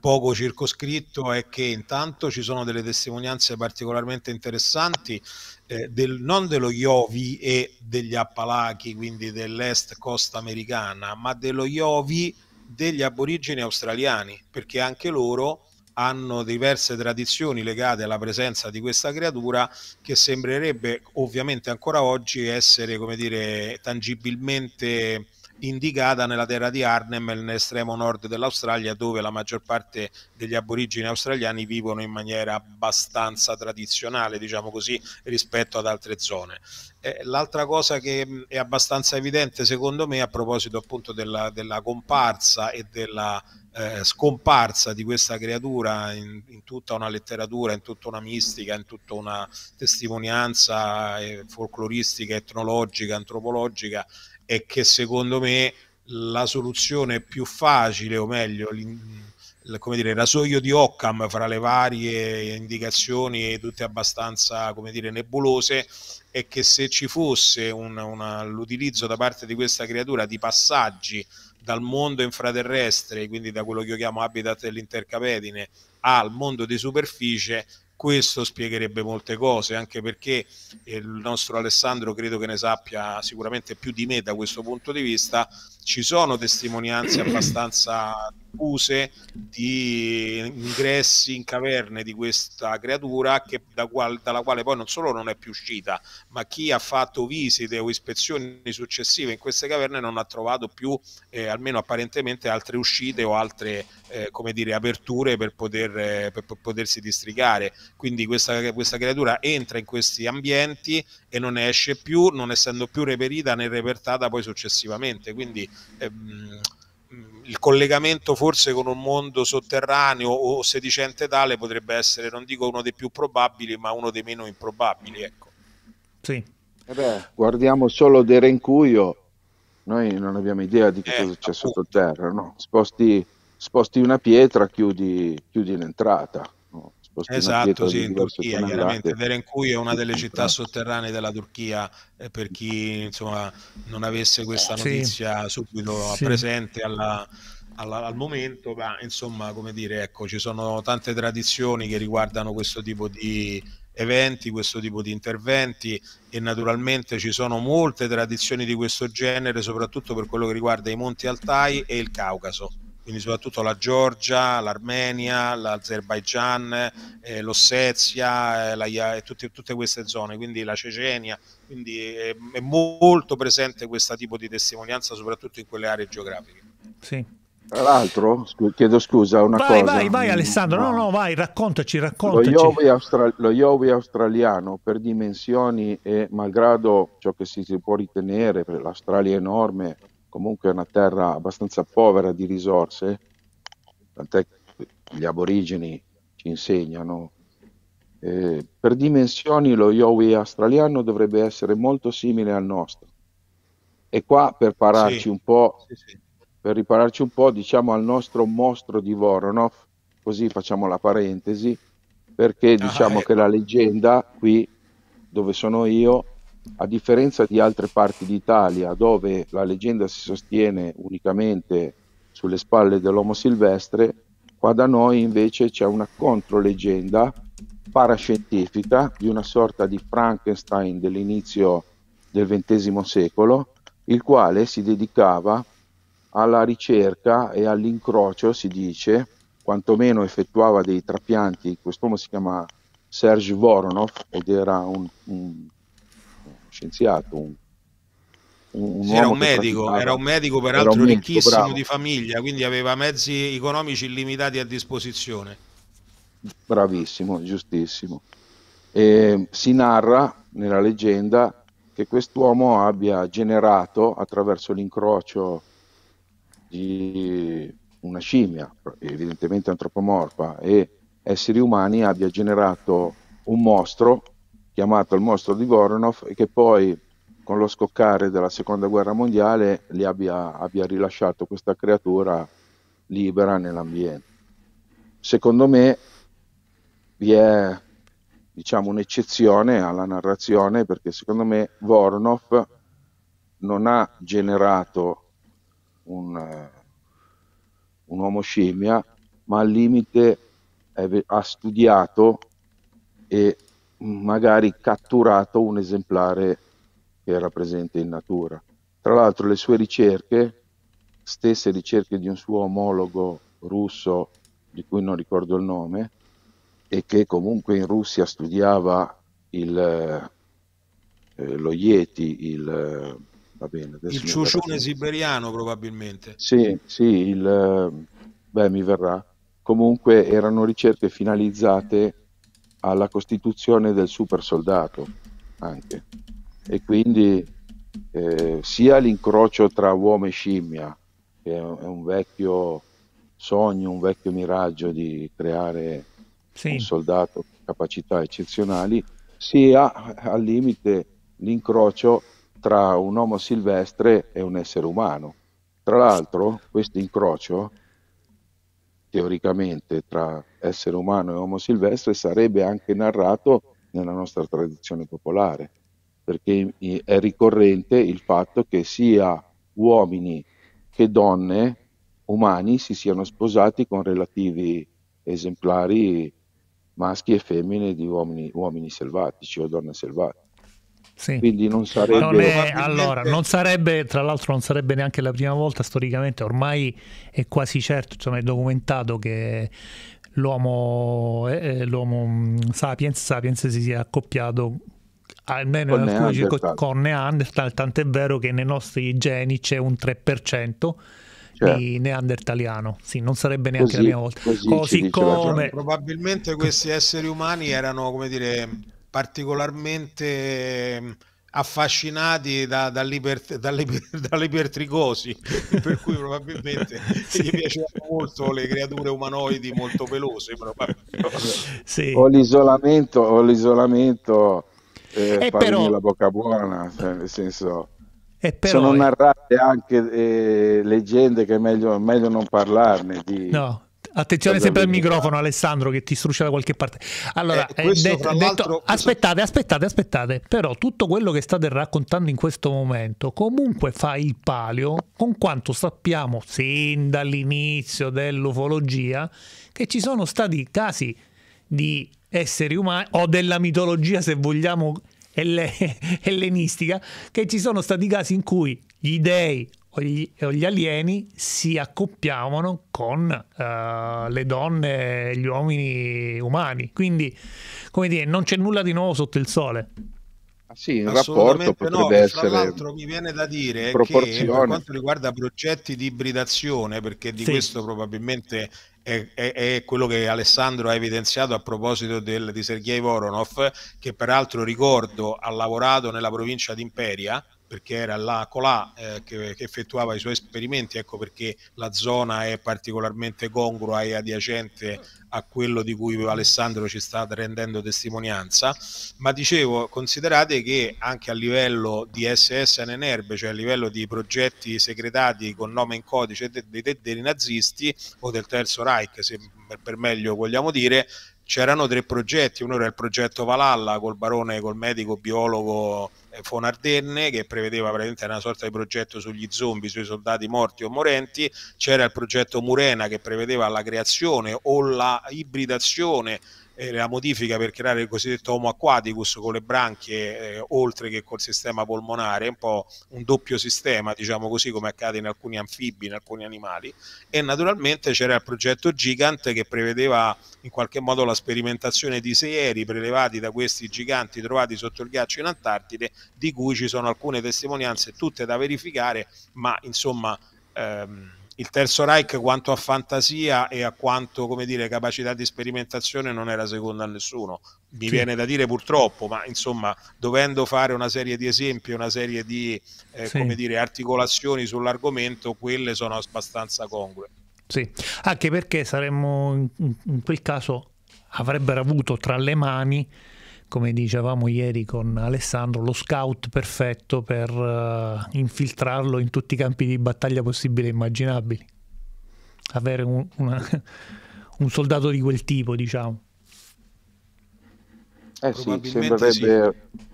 poco circoscritto è che intanto ci sono delle testimonianze particolarmente interessanti eh, del, non dello Iovi e degli Appalachi, quindi dell'est costa americana, ma dello Iovi degli aborigeni australiani, perché anche loro hanno diverse tradizioni legate alla presenza di questa creatura che sembrerebbe ovviamente ancora oggi essere, come dire, tangibilmente indicata nella terra di Arnhem, nell'estremo nord dell'Australia, dove la maggior parte degli aborigeni australiani vivono in maniera abbastanza tradizionale, diciamo così, rispetto ad altre zone. Eh, l'altra cosa che mm, è abbastanza evidente, secondo me, a proposito appunto della, della comparsa e della eh, scomparsa di questa creatura in, in, tutta una letteratura, in tutta una mistica, in tutta una testimonianza eh, folcloristica, etnologica, antropologica, è che secondo me la soluzione più facile, o meglio, come dire, il rasoio di Occam fra le varie indicazioni, tutte abbastanza come dire, nebulose, è che se ci fosse un, una, l'utilizzo da parte di questa creatura di passaggi dal mondo infraterrestre, quindi da quello che io chiamo habitat dell'intercapedine, al mondo di superficie, questo spiegherebbe molte cose, anche perché eh, il nostro Alessandro credo che ne sappia sicuramente più di me da questo punto di vista, ci sono testimonianze abbastanza diffuse di ingressi in caverne di questa creatura che, da qual, dalla quale poi non solo non è più uscita, ma chi ha fatto visite o ispezioni successive in queste caverne non ha trovato più, eh, almeno apparentemente, altre uscite o altre eh, come dire, aperture per, poter, eh, per, potersi districare. Quindi questa, questa creatura entra in questi ambienti e non ne esce più, non essendo più reperita né repertata poi successivamente. Quindi ehm, il collegamento forse con un mondo sotterraneo o sedicente tale potrebbe essere, non dico uno dei più probabili, ma uno dei meno improbabili. Ecco. Sì. Eh guardiamo solo De Rencuio, noi non abbiamo idea di eh, cosa c'è appunto. sottoterra, no? sposti sposti una pietra, chiudi, chiudi l'entrata. No? Esatto, sì, in Turchia, chiaramente. Derenkuy è una delle città sotterranee della Turchia, eh, per chi insomma, non avesse questa notizia sì. subito sì. presente alla, alla, al momento, ma insomma, come dire, ecco, ci sono tante tradizioni che riguardano questo tipo di eventi, questo tipo di interventi e naturalmente ci sono molte tradizioni di questo genere, soprattutto per quello che riguarda i Monti Altai e il Caucaso quindi soprattutto la Georgia, l'Armenia, l'Azerbaigian, eh, l'Ossetia eh, la, e tutte, tutte, queste zone, quindi la Cecenia, quindi è, è molto presente questo tipo di testimonianza soprattutto in quelle aree geografiche. Sì. Tra l'altro, scu chiedo scusa, una vai, cosa. Vai, vai Alessandro, no, no, vai, raccontaci, raccontaci. Lo Yowie, austra australiano per dimensioni e malgrado ciò che si può ritenere, l'Australia è enorme, comunque è una terra abbastanza povera di risorse, tant'è che gli aborigeni ci insegnano. Eh, per dimensioni lo Yowie australiano dovrebbe essere molto simile al nostro. E qua per pararci sì. un po', sì, sì. per ripararci un po', diciamo al nostro mostro di Voronov, così facciamo la parentesi, perché ah, diciamo ah, che la leggenda qui dove sono io a differenza di altre parti d'Italia dove la leggenda si sostiene unicamente sulle spalle dell'uomo silvestre, qua da noi invece c'è una controleggenda parascientifica di una sorta di Frankenstein dell'inizio del XX secolo, il quale si dedicava alla ricerca e all'incrocio, si dice, quantomeno effettuava dei trapianti, quest'uomo si chiama Serge Voronov ed era un, un scienziato, un, un sì, era, un medico, era un medico, peraltro un ricchissimo bravo. di famiglia, quindi aveva mezzi economici illimitati a disposizione. Bravissimo, giustissimo. E si narra nella leggenda che quest'uomo abbia generato attraverso l'incrocio di una scimmia, evidentemente antropomorfa, e esseri umani, abbia generato un mostro chiamato il mostro di Voronov e che poi con lo scoccare della seconda guerra mondiale li abbia, abbia rilasciato questa creatura libera nell'ambiente. Secondo me vi è diciamo, un'eccezione alla narrazione perché secondo me Voronov non ha generato un, eh, un uomo scimmia, ma al limite è, ha studiato e magari catturato un esemplare che era presente in natura. Tra l'altro le sue ricerche, stesse ricerche di un suo omologo russo, di cui non ricordo il nome, e che comunque in Russia studiava il, eh, lo Yeti, il, va bene, il ciucione siberiano probabilmente. Sì, sì, il, beh, mi verrà. Comunque erano ricerche finalizzate alla costituzione del super soldato anche e quindi eh, sia l'incrocio tra uomo e scimmia che è un vecchio sogno, un vecchio miraggio di creare sì. un soldato con capacità eccezionali sia al limite l'incrocio tra un uomo silvestre e un essere umano tra l'altro questo incrocio teoricamente tra essere umano e uomo silvestre sarebbe anche narrato nella nostra tradizione popolare, perché è ricorrente il fatto che sia uomini che donne umani si siano sposati con relativi esemplari maschi e femmine di uomini, uomini selvatici o donne selvatiche. Sì. Quindi non sarebbe... Non è, allora, non sarebbe, tra l'altro non sarebbe neanche la prima volta storicamente, ormai è quasi certo, insomma è documentato che l'uomo, eh, eh l'uomo mm, sapiens, sapiens si sia accoppiato almeno con Neanderthal. Circo- con Neanderthal, tant'è vero che nei nostri geni c'è un 3% cioè. di certo. neandertaliano, sì, non sarebbe neanche così, la prima volta. Così, così come... Probabilmente questi esseri umani erano, come dire particolarmente ehm, affascinati da, dall'iper, dall'iper, dall'ipertricosi, per cui probabilmente gli piacevano molto le creature umanoidi molto pelose. Sì. O l'isolamento, o l'isolamento eh, eh però... la bocca buona, cioè, nel senso... Eh, però... Sono eh. narrate anche eh, leggende che è meglio, meglio non parlarne. Di... No, Attenzione Cosa sempre al microfono, Alessandro, che ti struscia da qualche parte. Allora, eh, eh detto, detto, aspettate, aspettate, aspettate. Però tutto quello che state raccontando in questo momento comunque fa il palio con quanto sappiamo sin dall'inizio dell'ufologia che ci sono stati casi di esseri umani o della mitologia, se vogliamo, ellenistica, che ci sono stati casi in cui gli dei o gli, o gli alieni si accoppiavano con uh, le donne e gli uomini umani. Quindi, come dire, non c'è nulla di nuovo sotto il sole. Ah, sì, il rapporto potrebbe no, essere. Tra l'altro, mi viene da dire che per quanto riguarda progetti di ibridazione, perché di sì. questo probabilmente è, è, è, quello che Alessandro ha evidenziato a proposito del, di Sergei Voronov, che peraltro ricordo ha lavorato nella provincia di Imperia perché era là colà eh, che, che, effettuava i suoi esperimenti, ecco perché la zona è particolarmente congrua e adiacente a quello di cui Alessandro ci sta rendendo testimonianza, ma dicevo, considerate che anche a livello di SS Nenerbe, cioè a livello di progetti segretati con nome in codice dei, dei, dei nazisti o del Terzo Reich, se per meglio vogliamo dire, c'erano tre progetti, uno era il progetto Valhalla col barone, col medico biologo eh, Fonardenne che prevedeva praticamente una sorta di progetto sugli zombie, sui soldati morti o morenti, c'era il progetto Murena che prevedeva la creazione o la ibridazione la modifica per creare il cosiddetto Homo aquaticus con le branchie eh, oltre che col sistema polmonare, un po' un doppio sistema, diciamo così, come accade in alcuni anfibi, in alcuni animali. E naturalmente c'era il progetto Gigant che prevedeva in qualche modo la sperimentazione di sei aerei prelevati da questi giganti trovati sotto il ghiaccio in Antartide, di cui ci sono alcune testimonianze, tutte da verificare, ma insomma. Ehm, il terzo Reich quanto a fantasia e a quanto come dire, capacità di sperimentazione non era secondo a nessuno mi sì. viene da dire purtroppo ma insomma dovendo fare una serie di esempi una serie di eh, sì. come dire, articolazioni sull'argomento quelle sono abbastanza congrue sì, anche perché saremmo in quel caso avrebbero avuto tra le mani come dicevamo ieri con Alessandro, lo scout perfetto per uh, infiltrarlo in tutti i campi di battaglia possibili e immaginabili. Avere un, una, un soldato di quel tipo, diciamo. Eh sì, sembrerebbe sì.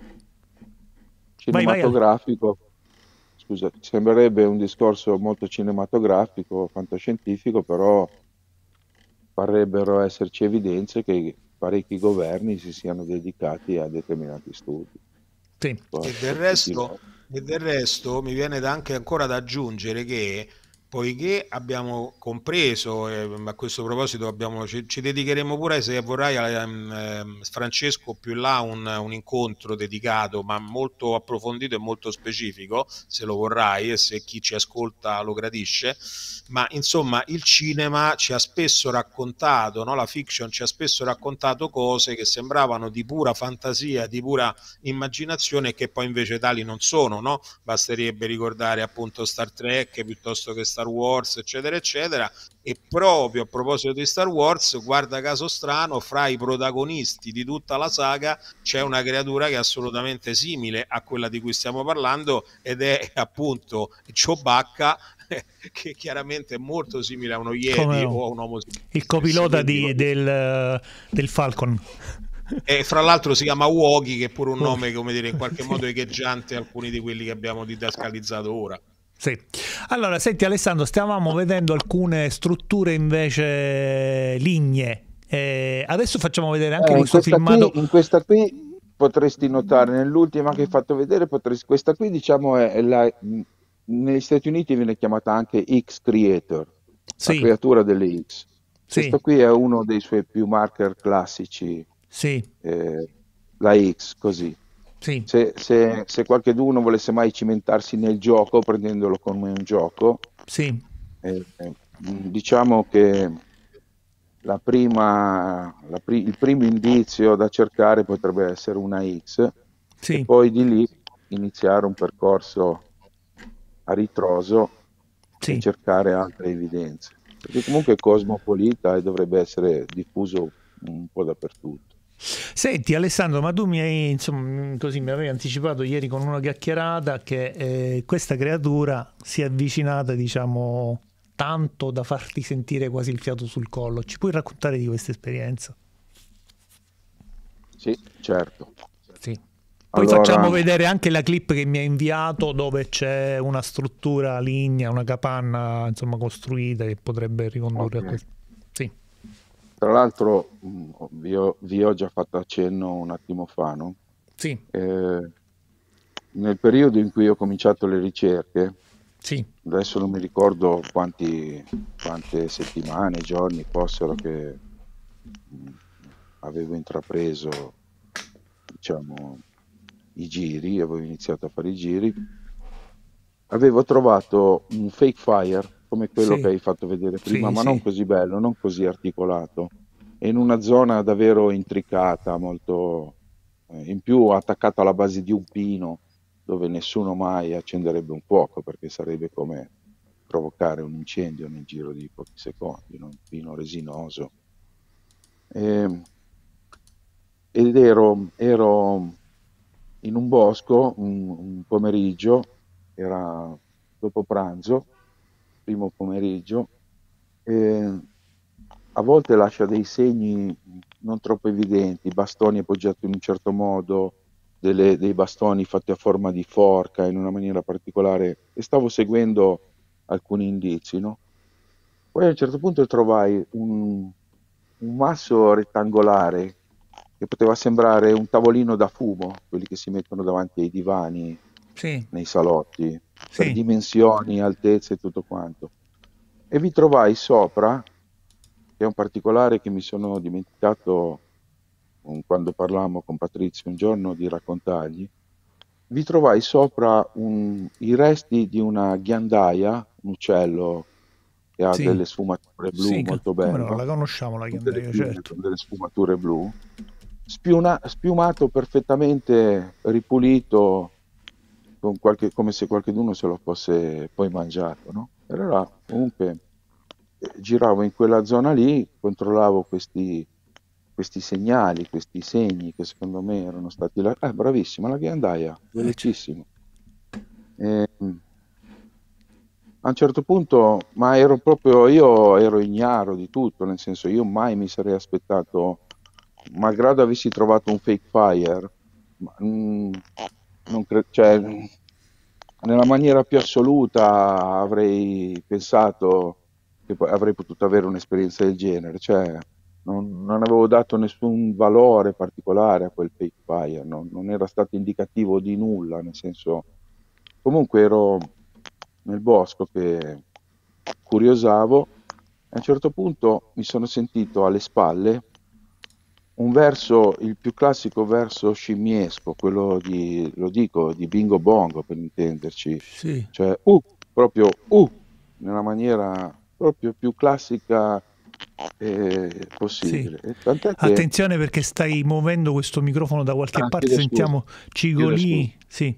cinematografico. Vai, vai. Scusa, sembrerebbe un discorso molto cinematografico, fantascientifico, però parrebbero esserci evidenze che parecchi governi si siano dedicati a determinati studi. Sì. e, del resto, e del resto mi viene anche ancora da aggiungere che poiché abbiamo compreso, e eh, a questo proposito abbiamo, ci, ci, dedicheremo pure, se vorrai, a, eh, ehm, Francesco più là un, un, incontro dedicato, ma molto approfondito e molto specifico, se lo vorrai e se chi ci ascolta lo gradisce, ma insomma il cinema ci ha spesso raccontato, no? la fiction ci ha spesso raccontato cose che sembravano di pura fantasia, di pura immaginazione e che poi invece tali non sono, no? basterebbe ricordare appunto Star Trek piuttosto che Star Star Wars, eccetera, eccetera. E proprio a proposito di Star Wars, guarda caso strano, fra i protagonisti di tutta la saga c'è una creatura che è assolutamente simile a quella di cui stiamo parlando ed è appunto Chewbacca che chiaramente è molto simile a uno Yeti no? o a un uomo il copilota di, del, del Falcon e fra l'altro si chiama Woghi che è pure un nome come dire in qualche modo echeggiante alcuni di quelli che abbiamo didascalizzato ora sì. Allora, senti Alessandro, stavamo vedendo alcune strutture invece lignee. Eh, adesso facciamo vedere anche eh, questo filmato. Qui, in questa qui potresti notare, nell'ultima che hai fatto vedere, potresti, questa qui diciamo è, è la, negli Stati Uniti viene chiamata anche X Creator, sì. la creatura delle X. Sì. Questo qui è uno dei suoi più marker classici. Sì. Eh, la X così. Sì. Se, se, se qualcheduno volesse mai cimentarsi nel gioco, prendendolo come un gioco, sì. Eh, eh, diciamo che la prima, la pri- il primo indizio da cercare potrebbe essere una X sì. e poi di lì iniziare un percorso a ritroso sì. e cercare altre evidenze. Perché comunque è cosmopolita e dovrebbe essere diffuso un po' dappertutto. Senti Alessandro, ma tu mi hai insomma, mm, così mi avevi anticipato ieri con una chiacchierata che eh, questa creatura si è avvicinata, diciamo, tanto da farti sentire quasi il fiato sul collo. Ci puoi raccontare di questa esperienza? Sì, certo. Sì. Poi allora... facciamo vedere anche la clip che mi ha inviato dove c'è una struttura lignea, una capanna insomma costruita che potrebbe ricondurre okay. a questo. Tra l'altro vi mm, ho, vi ho, già fatto accenno un attimo fa, no? Sì. Eh, nel periodo in cui ho cominciato le ricerche, sì. adesso non mi ricordo quanti, quante settimane, giorni fossero che mm, avevo intrapreso diciamo, i giri, avevo iniziato a fare i giri, avevo trovato un fake fire come quello sì. che hai fatto vedere prima, sì, ma sì. non così bello, non così articolato. È in una zona davvero intricata, molto eh, in più attaccata alla base di un pino dove nessuno mai accenderebbe un fuoco perché sarebbe come provocare un incendio nel giro di pochi secondi, un pino resinoso. E, ehm, ed ero, ero, in un bosco un, un pomeriggio, era dopo pranzo, primo pomeriggio, eh, a volte lascia dei segni non troppo evidenti, bastoni appoggiati in un certo modo, delle, dei bastoni fatti a forma di forca in una maniera particolare e stavo seguendo alcuni indizi. No? Poi a un certo punto trovai un, un masso rettangolare che poteva sembrare un tavolino da fumo, quelli che si mettono davanti ai divani sì. nei salotti, sì. per dimensioni, altezze e tutto quanto. E vi trovai sopra, che è un particolare che mi sono dimenticato quando parlavamo con Patrizio un giorno di raccontargli, vi trovai sopra un, i resti di una ghiandaia, un uccello che ha sì. delle sfumature blu sì, molto belle. No, la conosciamo la ghiandaia, certo. delle sfumature blu, spiuma, spiumato perfettamente ripulito qualche, come se qualcuno se lo fosse poi mangiato. No? Allora comunque eh, giravo in quella zona lì, controllavo questi, questi segnali, questi segni che secondo me erano stati... La... Eh, ah, bravissima, la ghiandaia, velocissimo. Ehm, a un certo punto, ma ero proprio, io ero ignaro di tutto, nel senso io mai mi sarei aspettato, malgrado avessi trovato un fake fire, ma, mh, mm, cre- cioè, nella maniera più assoluta avrei pensato che po- avrei potuto avere un'esperienza del genere, cioè, non, non, avevo dato nessun valore particolare a quel fake fire, no? non era stato indicativo di nulla, nel senso comunque ero nel bosco che curiosavo e a un certo punto mi sono sentito alle spalle un verso, il più classico verso scimmiesco, quello di, lo dico, di bingo bongo per intenderci, sì. cioè uh, proprio uh, nella maniera proprio più classica eh, possibile. Sì. Che... Attenzione perché stai muovendo questo microfono da qualche ah, parte, sentiamo Cigoli, sì.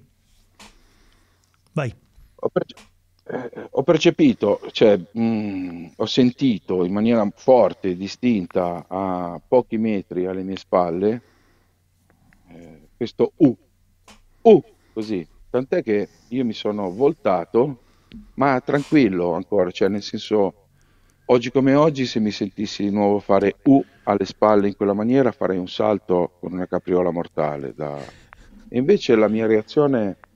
Vai. Ho, perce- eh, ho percepito, cioè, mh, mm, ho sentito in maniera forte, distinta, a pochi metri alle mie spalle, eh, questo U, U, così. Tant'è che io mi sono voltato, ma tranquillo ancora, cioè nel senso, oggi come oggi, se mi sentissi di nuovo fare U alle spalle in quella maniera, farei un salto con una capriola mortale. Da... Invece la mia reazione è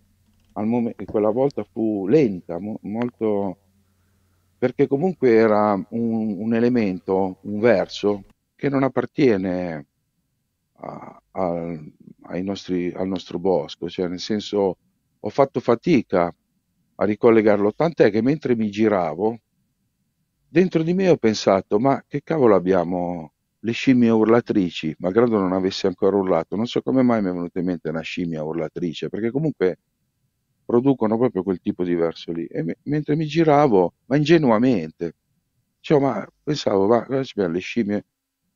momento, quella volta fu lenta, mo, molto, perché comunque era un, un, elemento, un verso che non appartiene a, a, nostri, al nostro bosco, cioè nel senso ho fatto fatica a ricollegarlo, tant'è che mentre mi giravo, dentro di me ho pensato, ma che cavolo abbiamo le scimmie urlatrici, malgrado non avesse ancora urlato, non so come mai mi è venuta in mente una scimmia urlatrice, perché comunque producono proprio quel tipo di verso lì. E me- mentre mi giravo, ma ingenuamente, cioè, ma pensavo, ma guarda, le scimmie.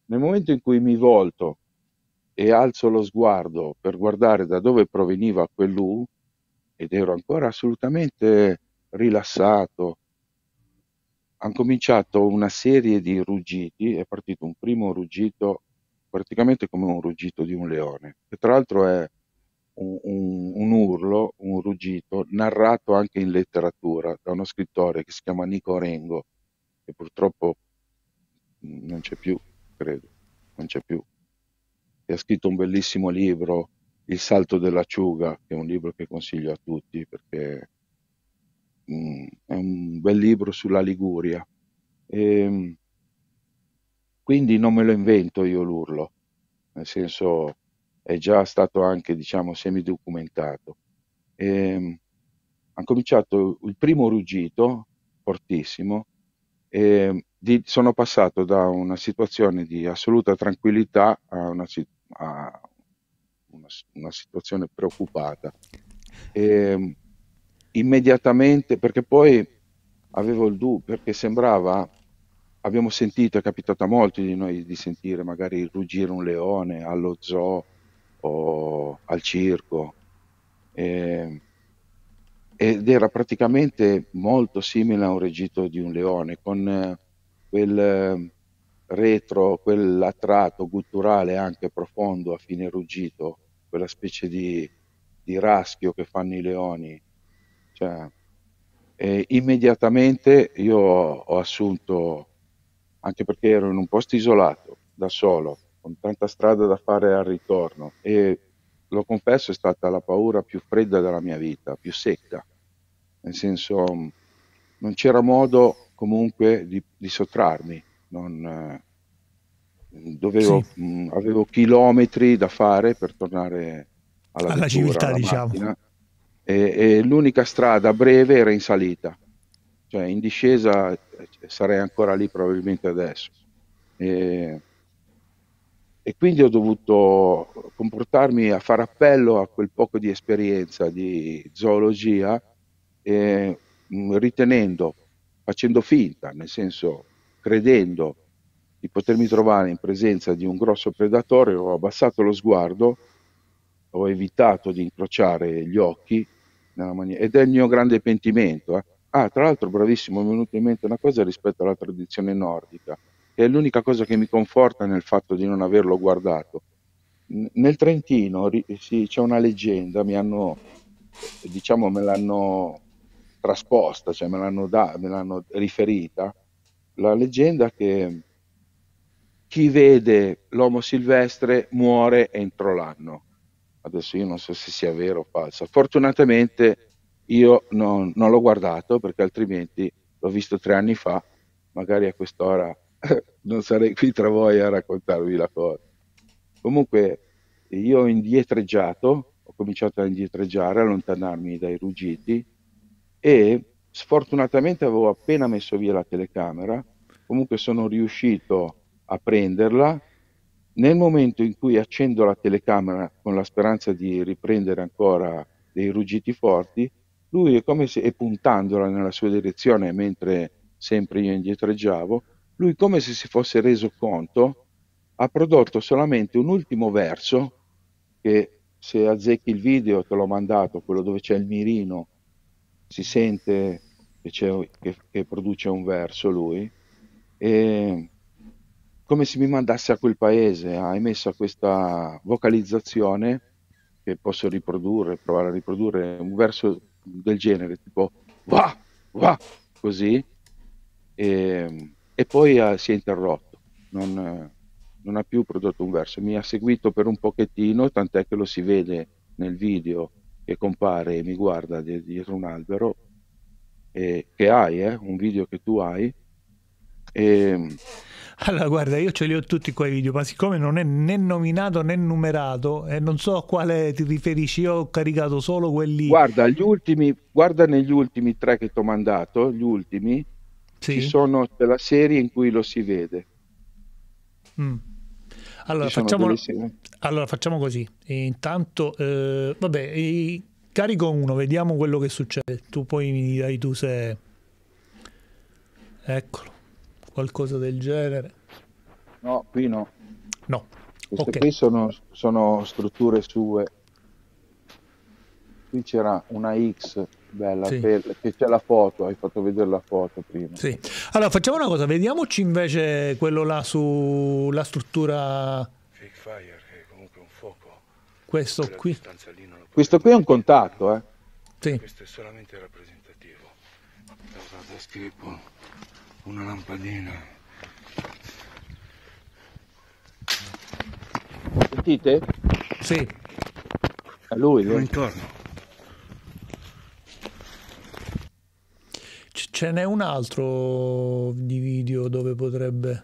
Nel momento in cui mi volto e alzo lo sguardo per guardare da dove proveniva quell'U, ed ero ancora assolutamente rilassato, hanno cominciato una serie di ruggiti, è partito un primo ruggito praticamente come un ruggito di un leone, che tra l'altro è un, un, urlo, un ruggito, narrato anche in letteratura da uno scrittore che si chiama Nico Rengo, che purtroppo non c'è più, credo, non c'è più. E ha scritto un bellissimo libro, Il salto dell'acciuga, che è un libro che consiglio a tutti perché mh, mm, è un bel libro sulla Liguria. E, ehm, quindi non me lo invento io l'urlo, nel senso è già stato anche diciamo semidocumentato. E, ehm, hanno cominciato il primo ruggito fortissimo e ehm, di, sono passato da una situazione di assoluta tranquillità a una, a una, una situazione preoccupata. E, ehm, immediatamente, perché poi avevo il dubbio, perché sembrava, abbiamo sentito, è capitato a molti di noi di sentire magari ruggire un leone allo zoo, o al circo. Eh, ed era praticamente molto simile a un regito di un leone, con eh, quel eh, retro, quell'attrato gutturale anche profondo a fine ruggito, quella specie di, di raschio che fanno i leoni. Cioè, eh, immediatamente io ho assunto, anche perché ero in un posto isolato, da solo, con tanta strada da fare al ritorno e lo confesso è stata la paura più fredda della mia vita, più secca, nel senso non c'era modo comunque di, di sottrarmi, non, eh, dovevo, sì. mh, mm, avevo chilometri da fare per tornare alla, alla civiltà, alla diciamo. Macchina, e, e l'unica strada breve era in salita, cioè in discesa eh, sarei ancora lì probabilmente adesso. E e quindi ho dovuto comportarmi a fare appello a quel poco di esperienza di zoologia, eh, ritenendo, facendo finta, nel senso credendo di potermi trovare in presenza di un grosso predatore, ho abbassato lo sguardo, ho evitato di incrociare gli occhi man- ed è il mio grande pentimento. Eh. Ah, tra l'altro, bravissimo, mi è venuta in mente una cosa rispetto alla tradizione nordica è l'unica cosa che mi conforta nel fatto di non averlo guardato. Nel Trentino sì, c'è una leggenda, mi hanno, diciamo, me l'hanno trasposta, cioè me l'hanno, da, me l'hanno riferita, la leggenda che chi vede l'uomo silvestre muore entro l'anno. Adesso io non so se sia vero o falsa. Fortunatamente io non, non l'ho guardato perché altrimenti l'ho visto tre anni fa, magari a quest'ora non sarei qui tra voi a raccontarvi la cosa. Comunque io ho indietreggiato, ho cominciato a indietreggiare, allontanarmi dai ruggiti e sfortunatamente avevo appena messo via la telecamera, comunque sono riuscito a prenderla. Nel momento in cui accendo la telecamera con la speranza di riprendere ancora dei ruggiti forti, lui è come se, e puntandola nella sua direzione mentre sempre io indietreggiavo, lui come se si fosse reso conto, ha prodotto solamente un ultimo verso, che se azzecchi il video te l'ho mandato, quello dove c'è il mirino, si sente che, che, che produce un verso lui, e come se mi mandasse a quel paese, ha emesso questa vocalizzazione che posso riprodurre, provare a riprodurre un verso del genere, tipo va, va, così. E, e poi ha, eh, si è interrotto, non, eh, non, ha più prodotto un verso. Mi ha seguito per un pochettino, tant'è che lo si vede nel video che compare e mi guarda dietro un albero, e, che hai, eh, un video che tu hai. E... Allora, guarda, io ce li ho tutti quei video, ma siccome non è né nominato né numerato, e eh, non so a quale ti riferisci, io ho caricato solo quelli. Guarda, gli ultimi, guarda negli ultimi tre che ti ho mandato, gli ultimi, sì. Sono, della serie in cui lo si vede. Mm. Allora, facciamo, allora facciamo, così. E intanto, eh, vabbè, eh, carico uno, vediamo quello che succede. Tu poi mi dai tu se... Eccolo, qualcosa del genere. No, qui no. No. Queste okay. qui sono, sono strutture sue. Qui c'era una X Bella, sì. bella, c'è la foto, hai fatto vedere la foto prima. Sì. Allora facciamo una cosa, vediamoci invece quello là sulla struttura... Fake fire, che è comunque un fuoco. Questo qui. Questo qui è un contatto, eh? Sì. Questo è solamente rappresentativo. È usato a scrippo, una lampadina. Sentite? Sì. A lui, lui. intorno. C- ce n'è un altro di video dove potrebbe...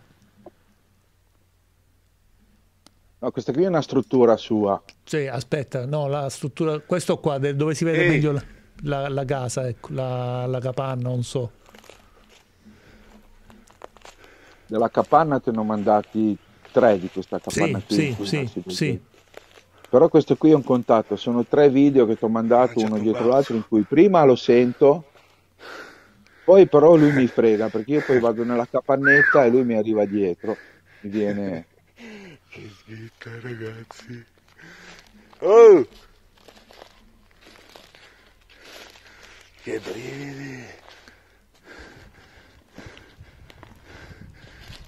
No, questa qui è una struttura sua. Sì, aspetta, no, la struttura, questo qua dove si vede Ehi. meglio la, la, la casa, ecco, la, la, capanna, non so. Della capanna ti hanno mandati tre di questa capanna sì, qui. Sì, sì, sì. Però questo qui è un contatto, sono tre video che ti ho mandato ah, uno certo, dietro l'altro in cui prima lo sento poi però lui mi frega perché io poi vado nella capannetta e lui mi arriva dietro. Mi viene... Che scritta ragazzi. Oh! Che brividi!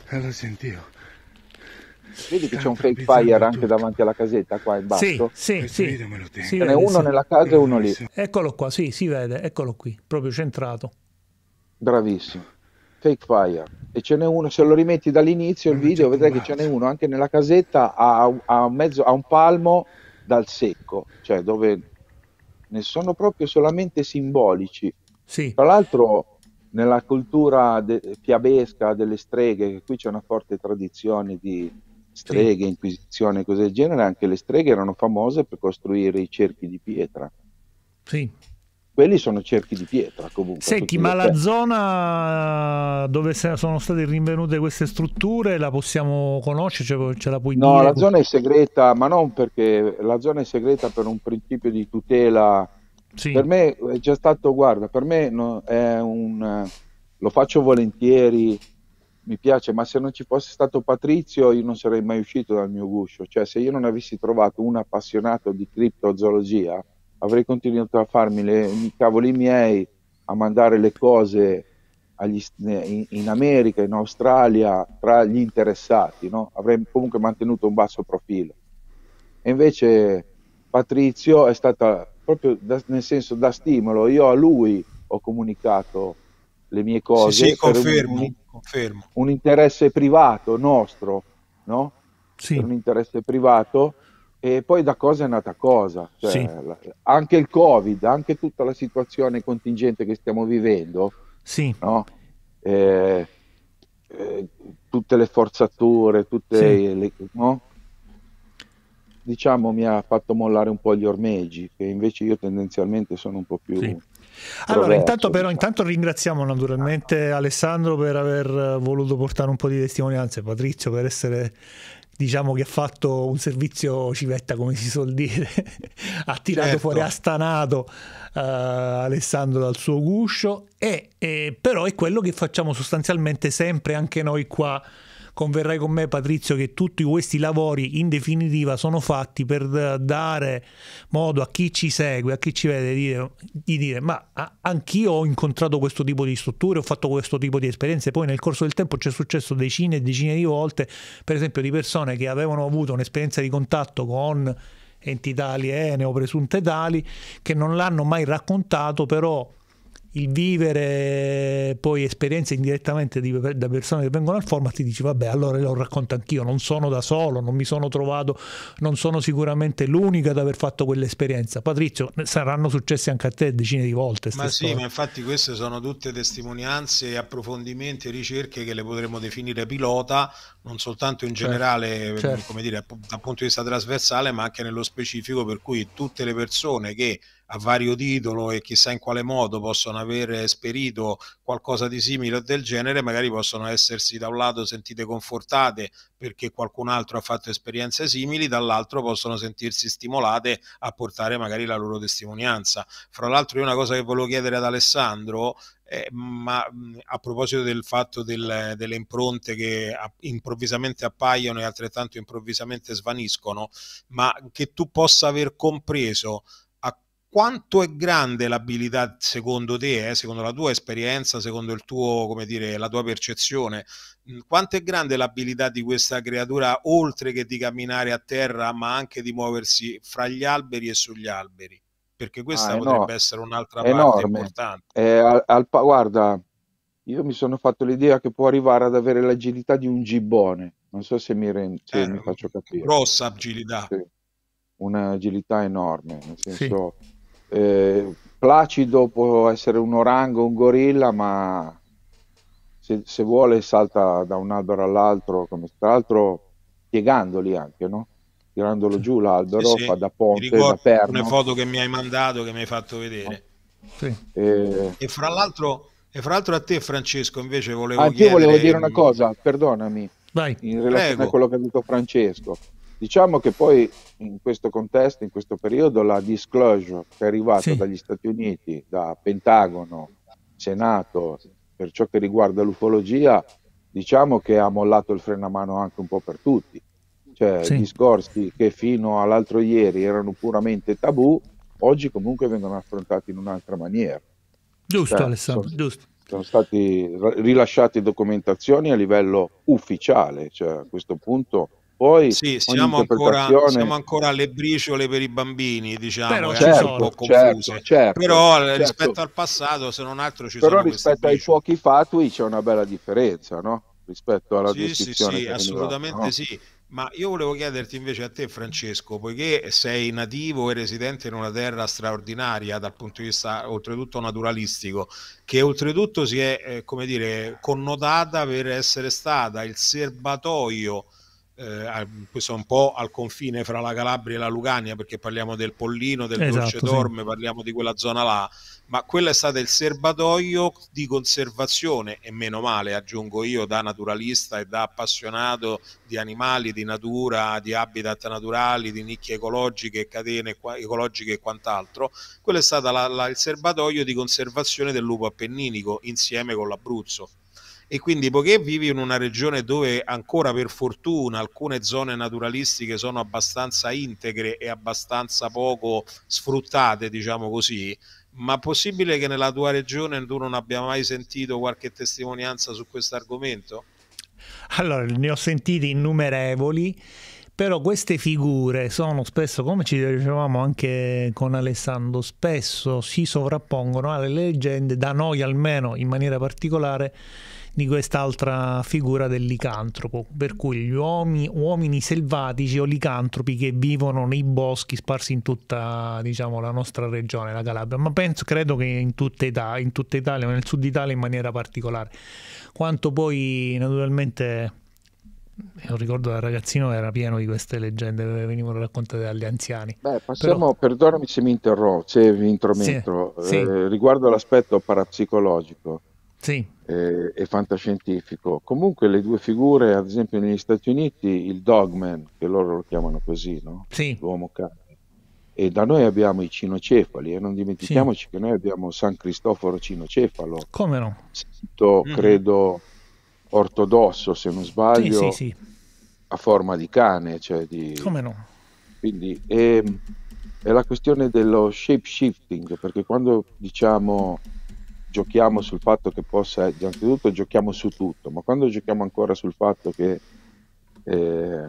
E lo sentivo. Vedi che c'è un fake fire anche davanti alla casetta qua in basso? Sì, sì, sì. Ce n'è uno nella casa e uno lì. Eccolo qua, sì, si vede, eccolo qui, proprio centrato bravissimo. Fake Fire. E ce n'è uno, se lo rimetti dall'inizio il video, vedrai che ce n'è uno anche nella casetta a, a, mezzo, a un palmo dal secco, cioè dove ne sono proprio solamente simbolici. Sì. Tra l'altro nella cultura de- fiabesca delle streghe, che qui c'è una forte tradizione di streghe, sì. inquisizione cose del genere, anche le streghe erano famose per costruire i cerchi di pietra. Sì quelli sono cerchi di pietra comunque. Senti, ma la zona dove sono state rinvenute queste strutture la possiamo conoscere? Cioè, ce la puoi no, dire? la zona è segreta, ma non perché la zona è segreta per un principio di tutela. Sì. Per me eh, è già stato, guarda, per me è un... Eh, lo faccio volentieri, mi piace, ma se non ci fosse stato Patrizio io non sarei mai uscito dal mio guscio, cioè se io non avessi trovato un appassionato di criptozoologia avrei continuato a farmi le, i cavoli miei, a mandare le cose agli, in, in, America, in Australia, tra gli interessati, no? avrei comunque mantenuto un basso profilo. E invece Patrizio è stata proprio da, nel senso da stimolo, io a lui ho comunicato le mie cose. Sì, sì confermo, un, confermo. un, interesse privato nostro, no? Sì. un interesse privato e poi da cosa è nata cosa. Cioè, sì. Anche il Covid, anche tutta la situazione contingente che stiamo vivendo, sì. no? eh, eh, tutte le forzature, tutte sì. le, no? diciamo mi ha fatto mollare un po' gli ormeggi, che invece io tendenzialmente sono un po' più... Allora, intanto, diciamo. però, intanto ringraziamo naturalmente Alessandro per aver voluto portare un po' di testimonianze, Patrizio per essere diciamo che ha fatto un servizio civetta come si suol dire ha tirato certo. fuori ha stanato uh, Alessandro dal suo guscio e, e, però è quello che facciamo sostanzialmente sempre anche noi qua converrai con me Patrizio che tutti questi lavori in definitiva sono fatti per dare modo a chi ci segue, a chi ci vede di dire, di dire ma anch'io ho incontrato questo tipo di strutture, ho fatto questo tipo di esperienze, poi nel corso del tempo ci è successo decine e decine di volte, per esempio di persone che avevano avuto un'esperienza di contatto con entità aliene o presunte tali che non l'hanno mai raccontato, però il vivere poi esperienze indirettamente di, da persone che vengono al format ti dici vabbè allora lo racconto anch'io, non sono da solo, non mi sono trovato, non sono sicuramente l'unica ad aver fatto quell'esperienza. Patrizio, saranno successe anche a te decine di volte. Ma sì, storie. ma infatti queste sono tutte testimonianze, approfondimenti e ricerche che le potremmo definire pilota, non soltanto in certo, generale, certo. come dire, dal punto di vista trasversale, ma anche nello specifico, per cui tutte le persone che a vario titolo e chissà in quale modo possono aver esperito qualcosa di simile o del genere, magari possono essersi da un lato sentite confortate perché qualcun altro ha fatto esperienze simili, dall'altro possono sentirsi stimolate a portare magari la loro testimonianza. Fra l'altro, io una cosa che volevo chiedere ad Alessandro, eh, ma a proposito del fatto del, delle impronte che improvvisamente appaiono e altrettanto improvvisamente svaniscono, ma che tu possa aver compreso quanto è grande l'abilità secondo te, eh, secondo la tua esperienza, secondo il tuo, come dire, la tua percezione, mm, quanto è grande l'abilità di questa creatura oltre che di camminare a terra, ma anche di muoversi fra gli alberi e sugli alberi? Perché questa ah, potrebbe essere un'altra enorme. parte importante. Eh, al, al, guarda, io mi sono fatto l'idea che può arrivare ad avere l'agilità di un gibbone, non so se mi, rend- se eh, mi faccio capire. Grossa agilità. Sì. Un'agilità enorme, nel senso... Sì eh, placido può essere un orango, un gorilla, ma se, se vuole salta da un albero all'altro, come, tra l'altro piegandoli anche, no? tirandolo giù l'albero, sì, sì. fa da ponte, da perno. Una foto che mi hai mandato, che mi hai fatto vedere. Sì. Eh, e... e... fra l'altro, a te Francesco invece volevo... Anche io volevo dire una cosa, perdonami, Vai. in relazione Prego. a quello che ha detto Francesco. Diciamo che poi in questo contesto, in questo periodo, la disclosure che è arrivata sì. dagli Stati Uniti, da Pentagono, Senato, per ciò che riguarda l'ufologia, diciamo che ha mollato il freno a mano anche un po' per tutti. Cioè, sì. discorsi che fino all'altro ieri erano puramente tabù, oggi comunque vengono affrontati in un'altra maniera. Giusto, cioè, Alessandro, sono, giusto. Sono stati rilasciate documentazioni a livello ufficiale, cioè a questo punto poi sì, siamo ancora, siamo ancora, alle briciole per i bambini, diciamo, però, certo, un po' Certo, certo, certo però eh, certo. rispetto al passato, se non altro ci però sono rispetto ai fuochi fatui c'è una bella differenza, no? Rispetto alla sì, Sì, sì, assolutamente no? sì. Ma io volevo chiederti invece a te, Francesco, poiché sei nativo e residente in una terra straordinaria dal punto di vista oltretutto naturalistico, che oltretutto si è, eh, come dire, connotata per essere stata il serbatoio eh, questo è un po' al confine fra la Calabria e la Lucania perché parliamo del Pollino, del esatto, Dolce Dorme, sì. parliamo di quella zona là, ma quello è stato il serbatoio di conservazione e meno male, aggiungo io da naturalista e da appassionato di animali, di natura, di habitat naturali, di nicchie ecologiche, catene ecologiche e quant'altro, quello è stato la, la, il serbatoio di conservazione del lupo appenninico insieme con l'Abruzzo e quindi poiché vivi in una regione dove ancora per fortuna alcune zone naturalistiche sono abbastanza integre e abbastanza poco sfruttate, diciamo così, ma possibile che nella tua regione tu non abbia mai sentito qualche testimonianza su questo argomento? Allora, ne ho sentiti innumerevoli, però queste figure sono spesso, come ci dicevamo anche con Alessandro, spesso si sovrappongono alle leggende, da noi almeno in maniera particolare, di quest'altra figura del licantropo, per cui gli uomini, uomini selvatici o licantropi che vivono nei boschi sparsi in tutta diciamo, la nostra regione, la Calabria, ma penso, credo che in tutta, Italia, in tutta Italia, ma nel sud Italia in maniera particolare. Quanto poi naturalmente io ricordo da ragazzino era pieno di queste leggende che venivano raccontate dagli anziani. Beh, passiamo, Però... perdonami se mi interrompo, se vi intrometto, sì, eh, sì. riguardo l'aspetto parapsicologico sì. eh, e fantascientifico. Comunque le due figure, ad esempio negli Stati Uniti, il Dogman, che loro lo chiamano così, no? sì. l'uomo cane, e da noi abbiamo i cinocefali e non dimentichiamoci sì. che noi abbiamo San Cristoforo Cinocefalo. Come no? Sito, mm-hmm. credo, ortodosso, se non sbaglio, sì, a forma di cane. Cioè di... Come no? Quindi... E, ehm, è la questione dello shape shifting, perché quando diciamo giochiamo sul fatto che possa, tutto, giochiamo su tutto, ma quando giochiamo ancora sul fatto che eh,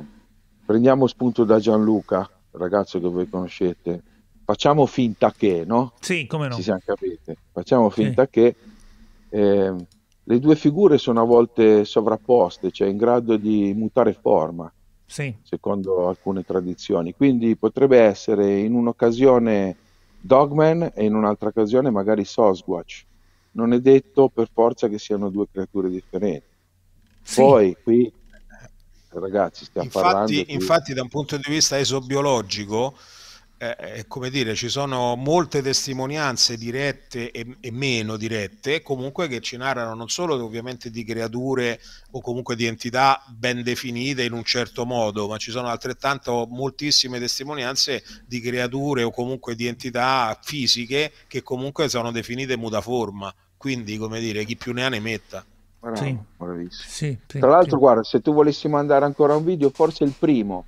prendiamo spunto da Gianluca, ragazzo che voi conoscete, facciamo finta che, no? Sì, come no. Ci siamo capite. Facciamo finta sì. che eh, le due figure sono a volte sovrapposte, cioè in grado di mutare forma, sì. secondo alcune tradizioni. Quindi potrebbe essere in un'occasione Dogman e in un'altra occasione magari Sosquatch non è detto per forza che siano due creature differenti. Sì. Poi qui, ragazzi, stiamo infatti, parlando... Infatti, da un punto di vista esobiologico, eh, eh, come dire, ci sono molte testimonianze dirette e, e, meno dirette, comunque che ci narrano non solo ovviamente di creature o comunque di entità ben definite in un certo modo, ma ci sono altrettanto moltissime testimonianze di creature o comunque di entità fisiche che comunque sono definite mutaforma quindi come dire chi più ne ha ne metta. Bravo, ah, sì. Sì, sì, Tra l'altro, guarda, se tu volessi mandare ancora un video, forse il primo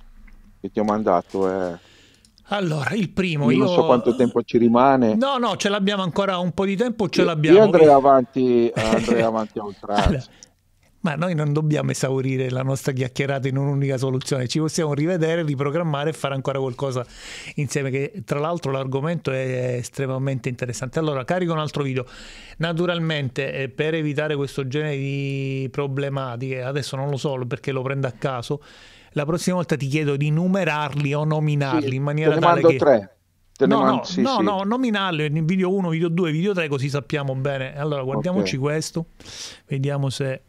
che ti ho mandato è. Eh. Allora, il primo. Io, io... non so quanto tempo ci rimane. No, no, ce l'abbiamo ancora un po' di tempo, ce l'abbiamo. Io andrei avanti, andrei avanti a oltre. Allora, ma noi non dobbiamo esaurire la nostra chiacchierata in un'unica soluzione, ci possiamo rivedere, riprogrammare e fare ancora qualcosa insieme, che tra l'altro l'argomento è estremamente interessante. Allora, carico un altro video. Naturalmente, eh, per evitare questo genere di problematiche, adesso non lo so perché lo prendo a caso, la prossima volta ti chiedo di numerarli o nominarli sì, in maniera tale che... Tre. No, man- no, sì, no, sì. no, nominarle in video 1, video 2, video 3 così sappiamo bene. Allora guardiamoci okay. questo, vediamo se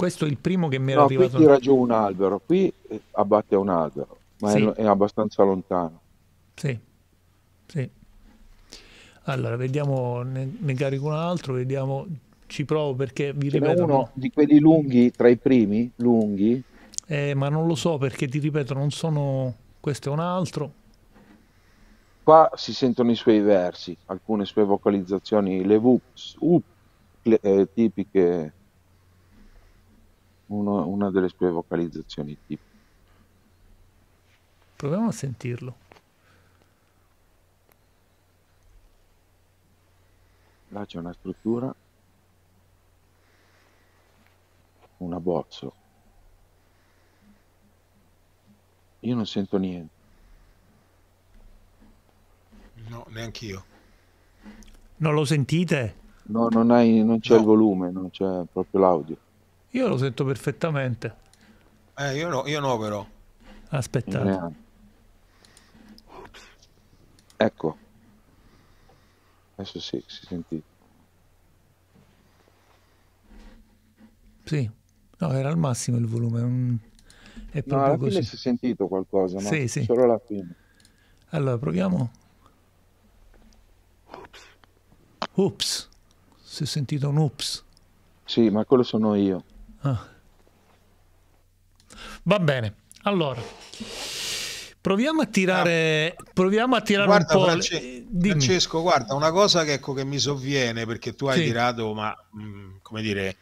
Questo è il primo che mi era no, arrivato. Qui tira giù un albero, qui eh, abbatte un albero, ma sì. è, abbastanza lontano. Sì, sì. Allora, vediamo, ne, ne carico un altro, vediamo, ci provo perché vi Ce ripeto... uno di quelli lunghi, tra i primi, lunghi? Eh, ma non lo so perché ti ripeto, non sono... questo è un altro. Qua si sentono i suoi versi, alcune sue vocalizzazioni, le whoops, up, le, eh, tipiche uno, una delle sue vocalizzazioni tipo. Proviamo a sentirlo. Là c'è una struttura, un abbozzo. Io non sento niente. No, neanche io. Non lo sentite? No, non, hai, non c'è no. il volume, non c'è proprio l'audio. Io lo sento perfettamente. Eh, io no, io no però. Aspettate. Eh. Ecco. Adesso sì, si sentì. Sì. No, era al massimo il volume. È proprio no, alla così. fine si è sentito qualcosa, ma sì, sì. solo alla fine. Allora, proviamo. Ups. Ups. Si è sentito un ups. Sì, ma quello sono io. Ah. Va bene, allora proviamo a tirare, ah, proviamo a tirare guarda, un po'. Francesco, eh, Francesco, guarda una cosa che, ecco, che mi sovviene perché tu hai sì. tirato, ma mh, mm, come dire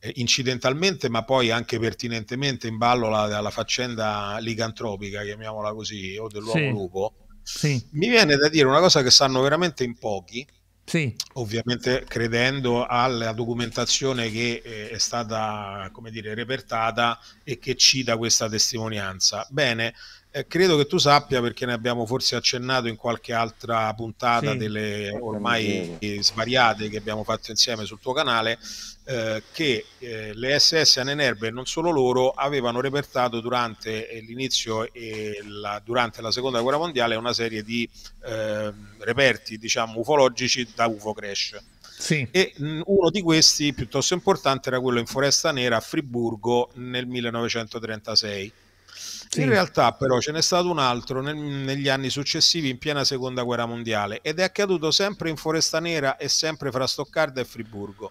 eh, incidentalmente ma poi anche pertinentemente in ballo la, la faccenda ligantropica, chiamiamola così o dell'uomo sì. lupo sì. mi viene da dire una cosa che sanno veramente in pochi sì. Ovviamente credendo alla documentazione che eh, è stata, come dire, repertata e che cita questa testimonianza. Bene, eh, credo che tu sappia, perché ne abbiamo forse accennato in qualche altra puntata sì, delle ormai svariate che abbiamo fatto insieme sul tuo canale, eh, che eh, le SS Anenerbe e non solo loro avevano repertato durante eh, l'inizio e la, durante la seconda guerra mondiale una serie di ehm, reperti, diciamo, ufologici da UFO Crash. Sì. E mm, uno di questi piuttosto importante era quello in Foresta Nera a Friburgo nel 1936 sì. In realtà però ce n'è stato un altro nel, negli anni successivi in piena seconda guerra mondiale ed è accaduto sempre in Foresta Nera e sempre fra Stoccarda e Friburgo.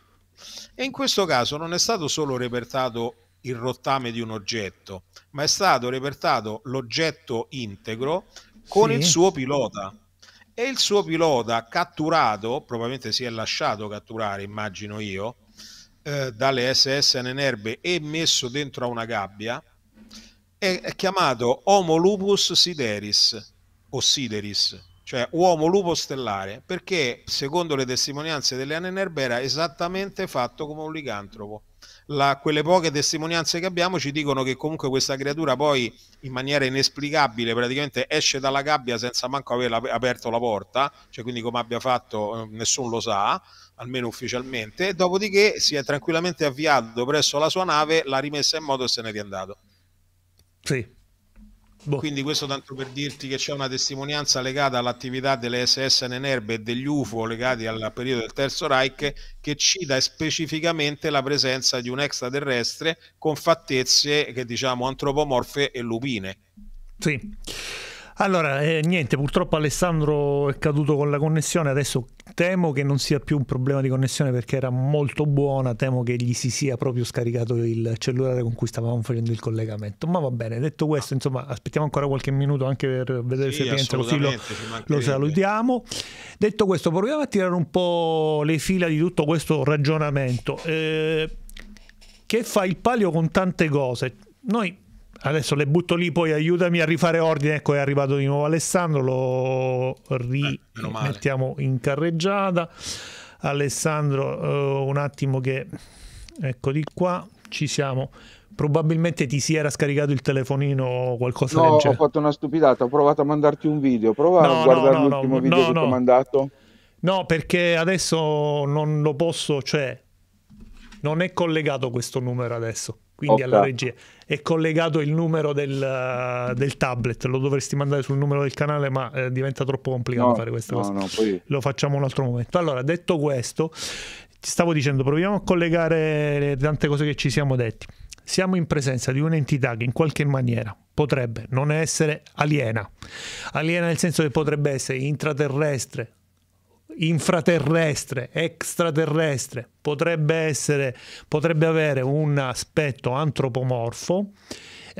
E in questo caso non è stato solo repertato il rottame di un oggetto, ma è stato repertato l'oggetto integro con sì. il suo pilota. E il suo pilota catturato, probabilmente si è lasciato catturare, immagino io, eh, dalle SS Nenerbe e messo dentro a una gabbia, è chiamato Homo lupus sideris o sideris, cioè uomo lupo stellare, perché secondo le testimonianze delle Nerbera è esattamente fatto come un licantropo. La, quelle poche testimonianze che abbiamo ci dicono che comunque questa creatura poi in maniera inesplicabile praticamente esce dalla gabbia senza manco aver aperto la porta, cioè quindi come abbia fatto eh, nessuno lo sa, almeno ufficialmente, dopodiché si è tranquillamente avviato presso la sua nave, l'ha rimessa in moto e se n'è riandato. Sì. Boh. Quindi questo tanto per dirti che c'è una testimonianza legata all'attività delle SS Nenerbe e degli UFO legati al periodo del Terzo Reich che cita specificamente la presenza di un extraterrestre con fattezze che diciamo antropomorfe e lupine. Sì. Allora, eh, niente, purtroppo Alessandro è caduto con la connessione, adesso temo che non sia più un problema di connessione perché era molto buona, temo che gli si sia proprio scaricato il cellulare con cui stavamo facendo il collegamento. Ma va bene, detto questo, insomma, aspettiamo ancora qualche minuto anche per vedere sì, se rientra così lo, lo salutiamo. Detto questo, proviamo a tirare un po' le fila di tutto questo ragionamento. Eh, che fa il palio con tante cose. Noi Adesso le butto lì, poi aiutami a rifare ordine. Ecco, è arrivato di nuovo Alessandro, lo rimettiamo eh, in carreggiata. Alessandro, uh, un attimo che... Ecco di qua, ci siamo. Probabilmente ti si era scaricato il telefonino o qualcosa no, del genere. No, ho fatto una stupidata, ho provato a mandarti un video, prova no, a guardare no, l'ultimo video che ti ho mandato. No, perché adesso non lo posso, cioè non è collegato questo numero adesso quindi okay. alla regia. È collegato il numero del, eh, del, tablet, lo dovresti mandare sul numero del canale, ma eh, diventa troppo complicato no, fare questa no, cose. No, poi... Lo facciamo un altro momento. Allora, detto questo, ti stavo dicendo, proviamo a collegare le tante cose che ci siamo detti. Siamo in presenza di un'entità che in qualche maniera potrebbe non essere aliena, aliena nel senso che potrebbe essere intraterrestre, infraterrestre, extraterrestre, potrebbe, essere, potrebbe avere un aspetto antropomorfo,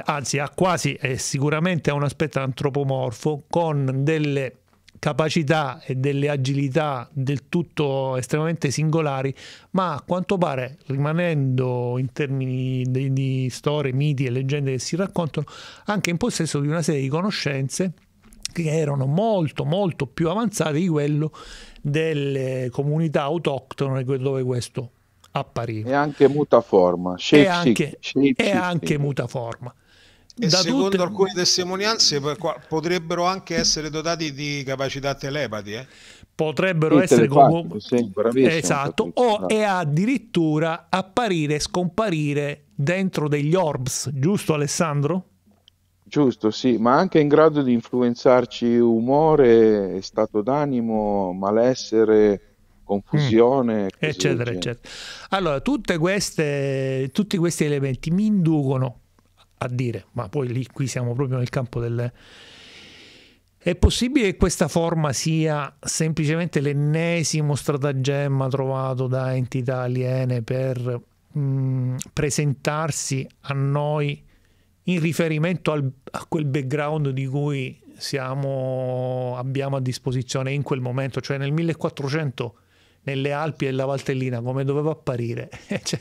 anzi ha quasi è sicuramente un aspetto antropomorfo con delle capacità e delle agilità del tutto estremamente singolari, ma a quanto pare, rimanendo in termini di, di storie, miti e leggende che si raccontano, anche in possesso di una serie di conoscenze che erano molto molto più avanzate di quello delle comunità autoctone dove questo appariva. E anche mutaforma. Shape e anche, shape anche mutaforma. E da secondo tutte... alcune testimonianze potrebbero anche essere dotati di capacità telepati. Eh? Potrebbero sì, essere comunque... Sì, esatto, o e addirittura apparire e scomparire dentro degli orbs, giusto Alessandro? Giusto, sì, ma anche in grado di influenzarci umore, stato d'animo, malessere, confusione, mm. eccetera, eccetera. Allora, queste, tutti questi elementi mi inducono a dire, ma poi lì qui siamo proprio nel campo del... È possibile che questa forma sia semplicemente l'ennesimo stratagemma trovato da entità aliene per mh, mm, presentarsi a noi in riferimento al, a quel background di cui siamo, abbiamo a disposizione in quel momento, cioè nel 1400 nelle Alpi e la Valtellina come doveva apparire. cioè,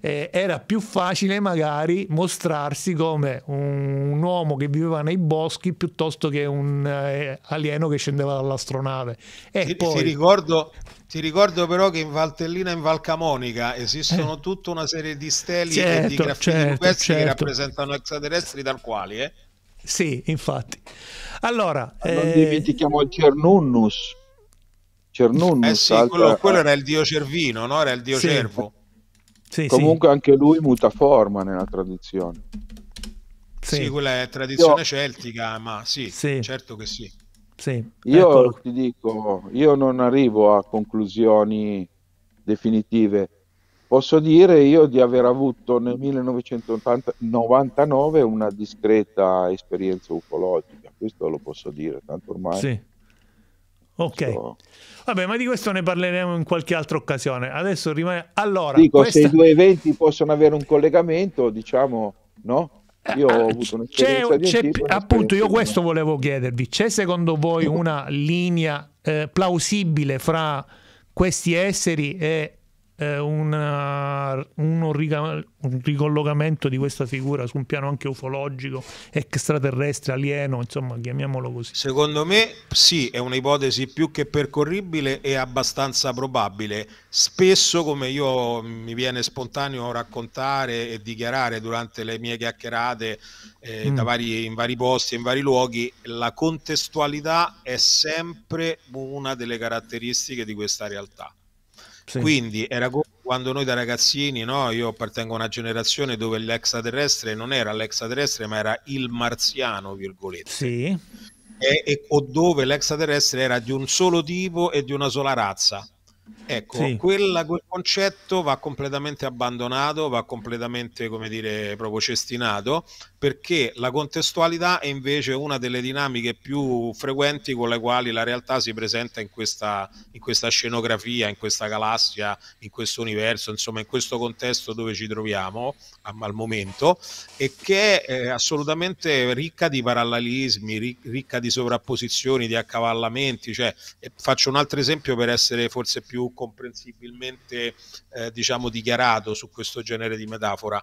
eh, era più facile magari mostrarsi come un, uomo che viveva nei boschi piuttosto che un eh, alieno che scendeva dall'astronave. E ti, poi... ti, ricordo, ti, ricordo, però che in Valtellina e in Valcamonica esistono eh. tutta una serie di steli certo, e di certo, graffiti certo, certo. che rappresentano extraterrestri dal quale. eh? Sì, infatti. Allora, ah, non eh, dimentichiamo il Cernunnus. Cernunnus. Eh sì, altra... quello, quello, era il dio Cervino, no? Era il dio sì. Cervo. Sì, Comunque sì. anche lui muta forma nella tradizione. Sì. sì, quella è tradizione io... celtica, ma sì, certo che sì. Io Eccolo. ti dico, io non arrivo a conclusioni definitive. Posso dire io di aver avuto nel 1999 una discreta esperienza ufologica, questo lo posso dire, tanto ormai Ok. So. Vabbè, ma di questo ne parleremo in qualche altra occasione. Adesso rimane... Allora, Dico, questa... se i due eventi possono avere un collegamento, diciamo, no? Io ho eh, avuto un'esperienza c'è, c'è, Appunto, io questo volevo chiedervi. C'è secondo voi una linea eh, plausibile fra questi esseri e una, eh, un, eh, riga, un ricollocamento di questa figura su un piano anche ufologico, extraterrestre, alieno, insomma, chiamiamolo così. Secondo me sì, è un'ipotesi più che percorribile e abbastanza probabile. Spesso, come io mi viene spontaneo raccontare e dichiarare durante le mie chiacchierate eh, mm. vari, in vari posti, in vari luoghi, la contestualità è sempre una delle caratteristiche di questa realtà sì. Quindi era come quando noi da ragazzini, no? io appartengo a una generazione dove l'extraterrestre non era l'extraterrestre, ma era il marziano, virgolette. Sì. E, e, o dove l'extraterrestre era di un solo tipo e di una sola razza. Ecco, sì. quella, quel concetto va completamente abbandonato, va completamente, come dire, proprio cestinato perché la contestualità è invece una delle dinamiche più frequenti con le quali la realtà si presenta in questa, in questa scenografia, in questa galassia, in questo universo, insomma in questo contesto dove ci troviamo al momento e che è eh, assolutamente ricca di parallelismi, ricca di sovrapposizioni, di accavallamenti. Cioè, eh, faccio un altro esempio per essere forse più comprensibilmente eh, diciamo, dichiarato su questo genere di metafora.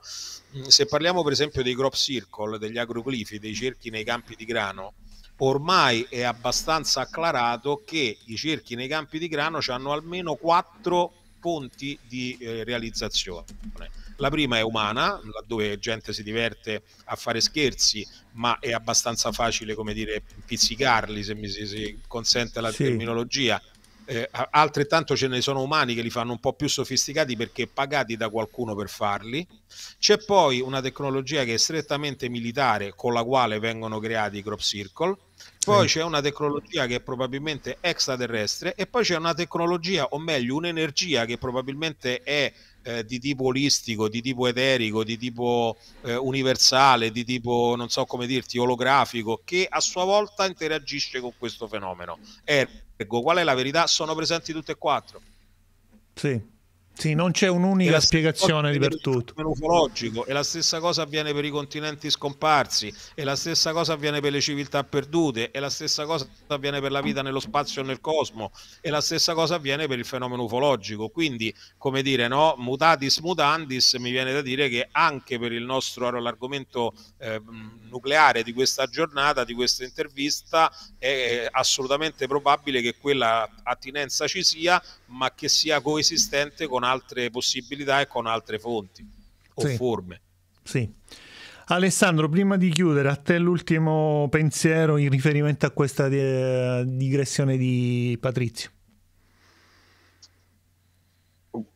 Mm, se parliamo per esempio dei crop circle, circle, degli agroglifi, dei cerchi nei campi di grano, ormai è abbastanza acclarato che i cerchi nei campi di grano hanno almeno quattro punti di eh, realizzazione. La prima è umana, laddove gente si diverte a fare scherzi, ma è abbastanza facile, come dire, pizzicarli, se mi si, si consente la sì. terminologia, eh, altrettanto ce ne sono umani che li fanno un po' più sofisticati perché pagati da qualcuno per farli. C'è poi una tecnologia che è strettamente militare con la quale vengono creati i crop circle. Poi c'è una tecnologia che è probabilmente extraterrestre e poi c'è una tecnologia, o meglio, un'energia che probabilmente è eh, di tipo olistico, di tipo eterico, di tipo eh, universale, di tipo non so come dirti, olografico, che a sua volta interagisce con questo fenomeno. È Qual è la verità? Sono presenti tutte e quattro. Sì. Sì, non c'è un'unica spiegazione di per tutto. Ufologico, e la stessa cosa avviene per i continenti scomparsi, e la stessa cosa avviene per le civiltà perdute, e la stessa cosa avviene per la vita nello spazio e nel cosmo, e la stessa cosa avviene per il fenomeno ufologico. Quindi, come dire, no? mutatis mutandis, mi viene da dire che anche per il nostro argomento eh, nucleare di questa giornata, di questa intervista, è assolutamente probabile che quella attinenza ci sia, ma che sia coesistente con altre possibilità e con altre fonti o sì. forme. Sì. Alessandro, prima di chiudere, a te l'ultimo pensiero in riferimento a questa eh, digressione di Patrizio.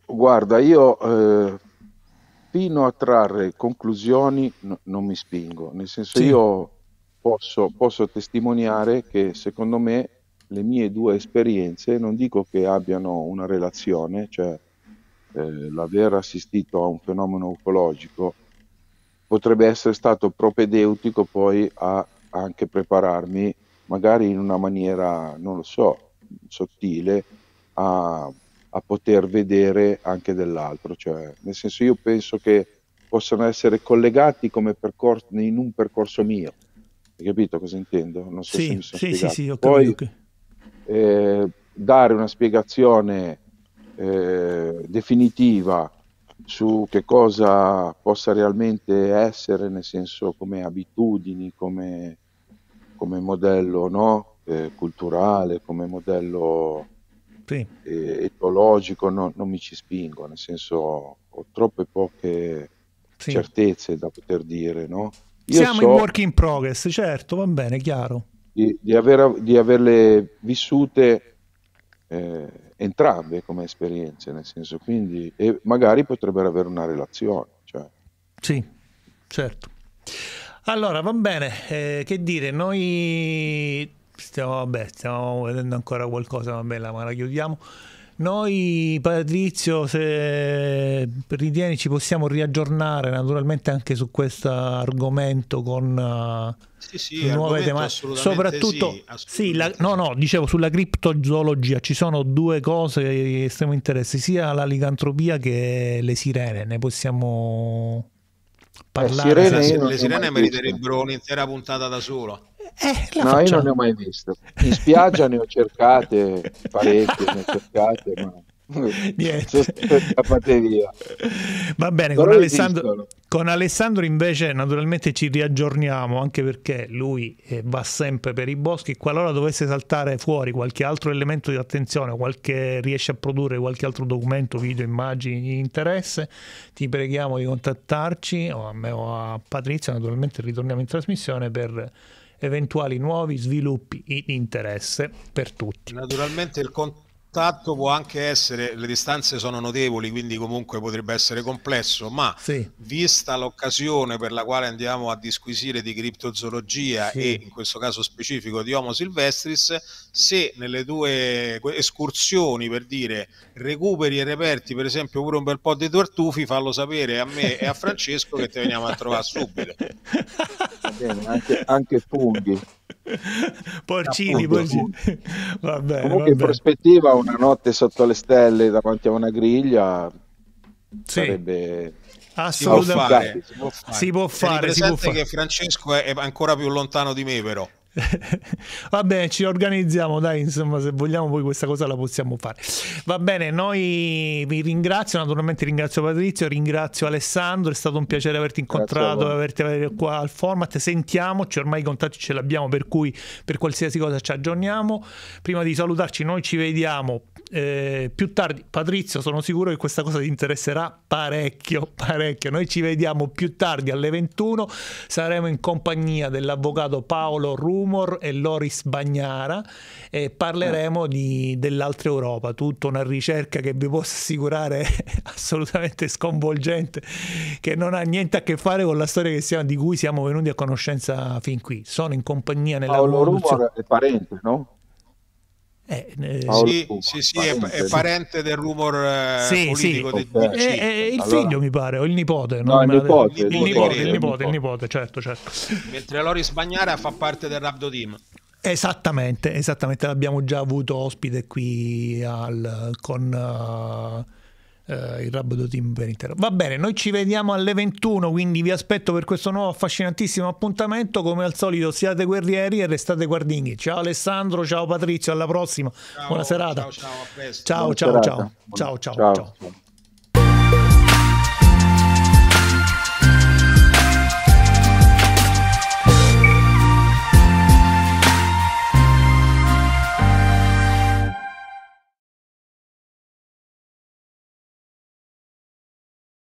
Guarda, io eh, fino a trarre conclusioni no, non mi spingo, nel senso sì. io posso, posso testimoniare che secondo me le mie due esperienze non dico che abbiano una relazione, cioè eh, l'aver assistito a un fenomeno ufologico potrebbe essere stato propedeutico poi a anche prepararmi magari in una maniera, non lo so, sottile a, a poter vedere anche dell'altro, cioè, nel senso io penso che possano essere collegati come percorso, in un percorso mio. Hai capito cosa intendo? Non so sì, se mi sono sì, spiegato. Sì, sì, ho capito. Poi, eh, dare una spiegazione eh, definitiva su che cosa possa realmente essere, nel senso come abitudini, come, come modello no? eh, culturale, come modello sì. eh, etologico, no, non mi ci spingo, nel senso ho troppe poche sì. certezze da poter dire. No? Siamo so in work in progress, certo, va bene, chiaro. Di, di, aver, di averle vissute. Eh, entrambe come esperienze, nel senso quindi, e magari potrebbero avere una relazione. Cioè. Sì, certo. Allora, va bene, eh, che dire, noi stiamo, vabbè, stiamo vedendo ancora qualcosa, va bene, ma la chiudiamo. Noi, Patrizio, se ritieni ci possiamo riaggiornare naturalmente anche su questo argomento con eh, sì, sì, nuove tematiche. Soprattutto, sì, sì la, no, no, dicevo sulla criptozoologia ci sono due cose di estremo interesse, sia la licantropia che le sirene. Ne possiamo eh, parlare. Eh, sirene, le sirene meriterebbero un'intera puntata da solo. Eh, no, facciamo. io non ne ho mai visto. In spiaggia ne ho cercate parecchie, ne ho cercate, ma Niente. scappate via. Va bene, con Alessandro, con Alessandro, invece naturalmente ci riaggiorniamo anche perché lui eh, va sempre per i boschi. Qualora dovesse saltare fuori qualche altro elemento di attenzione, qualche, riesce a produrre qualche altro documento, video, immagini di interesse, ti preghiamo di contattarci o a me o a Patrizia. Naturalmente ritorniamo in trasmissione per eventuali nuovi sviluppi in interesse per tutti. Naturalmente il conto contatto può anche essere, le distanze sono notevoli, quindi comunque potrebbe essere complesso, ma sì. vista l'occasione per la quale andiamo a disquisire di criptozoologia sì. e in questo caso specifico di Homo silvestris, se nelle tue escursioni per dire recuperi e reperti per esempio pure un bel po' di tortufi, fallo sapere a me e a Francesco che ti veniamo a trovare subito. Bene, anche, anche funghi. porcini, porcini. Vabbè, Comunque vabbè. in prospettiva una notte sotto le stelle davanti a una griglia sì. sarebbe... Assolutamente. Si può fare. Si può fare, si può fare. che Francesco è ancora più lontano di me però. Va bene, ci organizziamo, dai, insomma, se vogliamo poi questa cosa la possiamo fare. Va bene, noi vi ringrazio, naturalmente ringrazio Patrizio, ringrazio Alessandro, è stato un piacere averti incontrato, averti qua al format, sentiamoci, ormai i contatti ce l'abbiamo, per cui per qualsiasi cosa ci aggiorniamo. Prima di salutarci, noi ci vediamo eh, più tardi. Patrizio, sono sicuro che questa cosa ti interesserà parecchio, parecchio. Noi ci vediamo più tardi alle 21, saremo in compagnia dell'avvocato Paolo Russo Humor e Loris Bagnara e parleremo di, dell'altra Europa, tutta una ricerca che vi posso assicurare è assolutamente sconvolgente, che non ha niente a che fare con la storia siamo, di cui siamo venuti a conoscenza fin qui. Sono in compagnia nella Paolo Rumor è parente, no? Eh, eh, sì, sì, sì è, è, parente del rumor sì, politico sì. okay. è, eh, eh, il allora... figlio mi pare, o il nipote. No, il, nipote, il, nipote, il nipote, il nipote, certo, certo. Mentre Loris Bagnara fa parte del Rabdo Team. Esattamente, esattamente, l'abbiamo già avuto ospite qui al, con... Uh eh, il Rabdo Team Venitero. Va bene, noi ci vediamo alle 21, quindi vi aspetto per questo nuovo affascinantissimo appuntamento. Come al solito siate guerrieri e restate guardinghi. Ciao Alessandro, ciao Patrizio, alla prossima. Ciao, Buona serata. Ciao, ciao, ciao, ciao, ciao, ciao, ciao. ciao. ciao.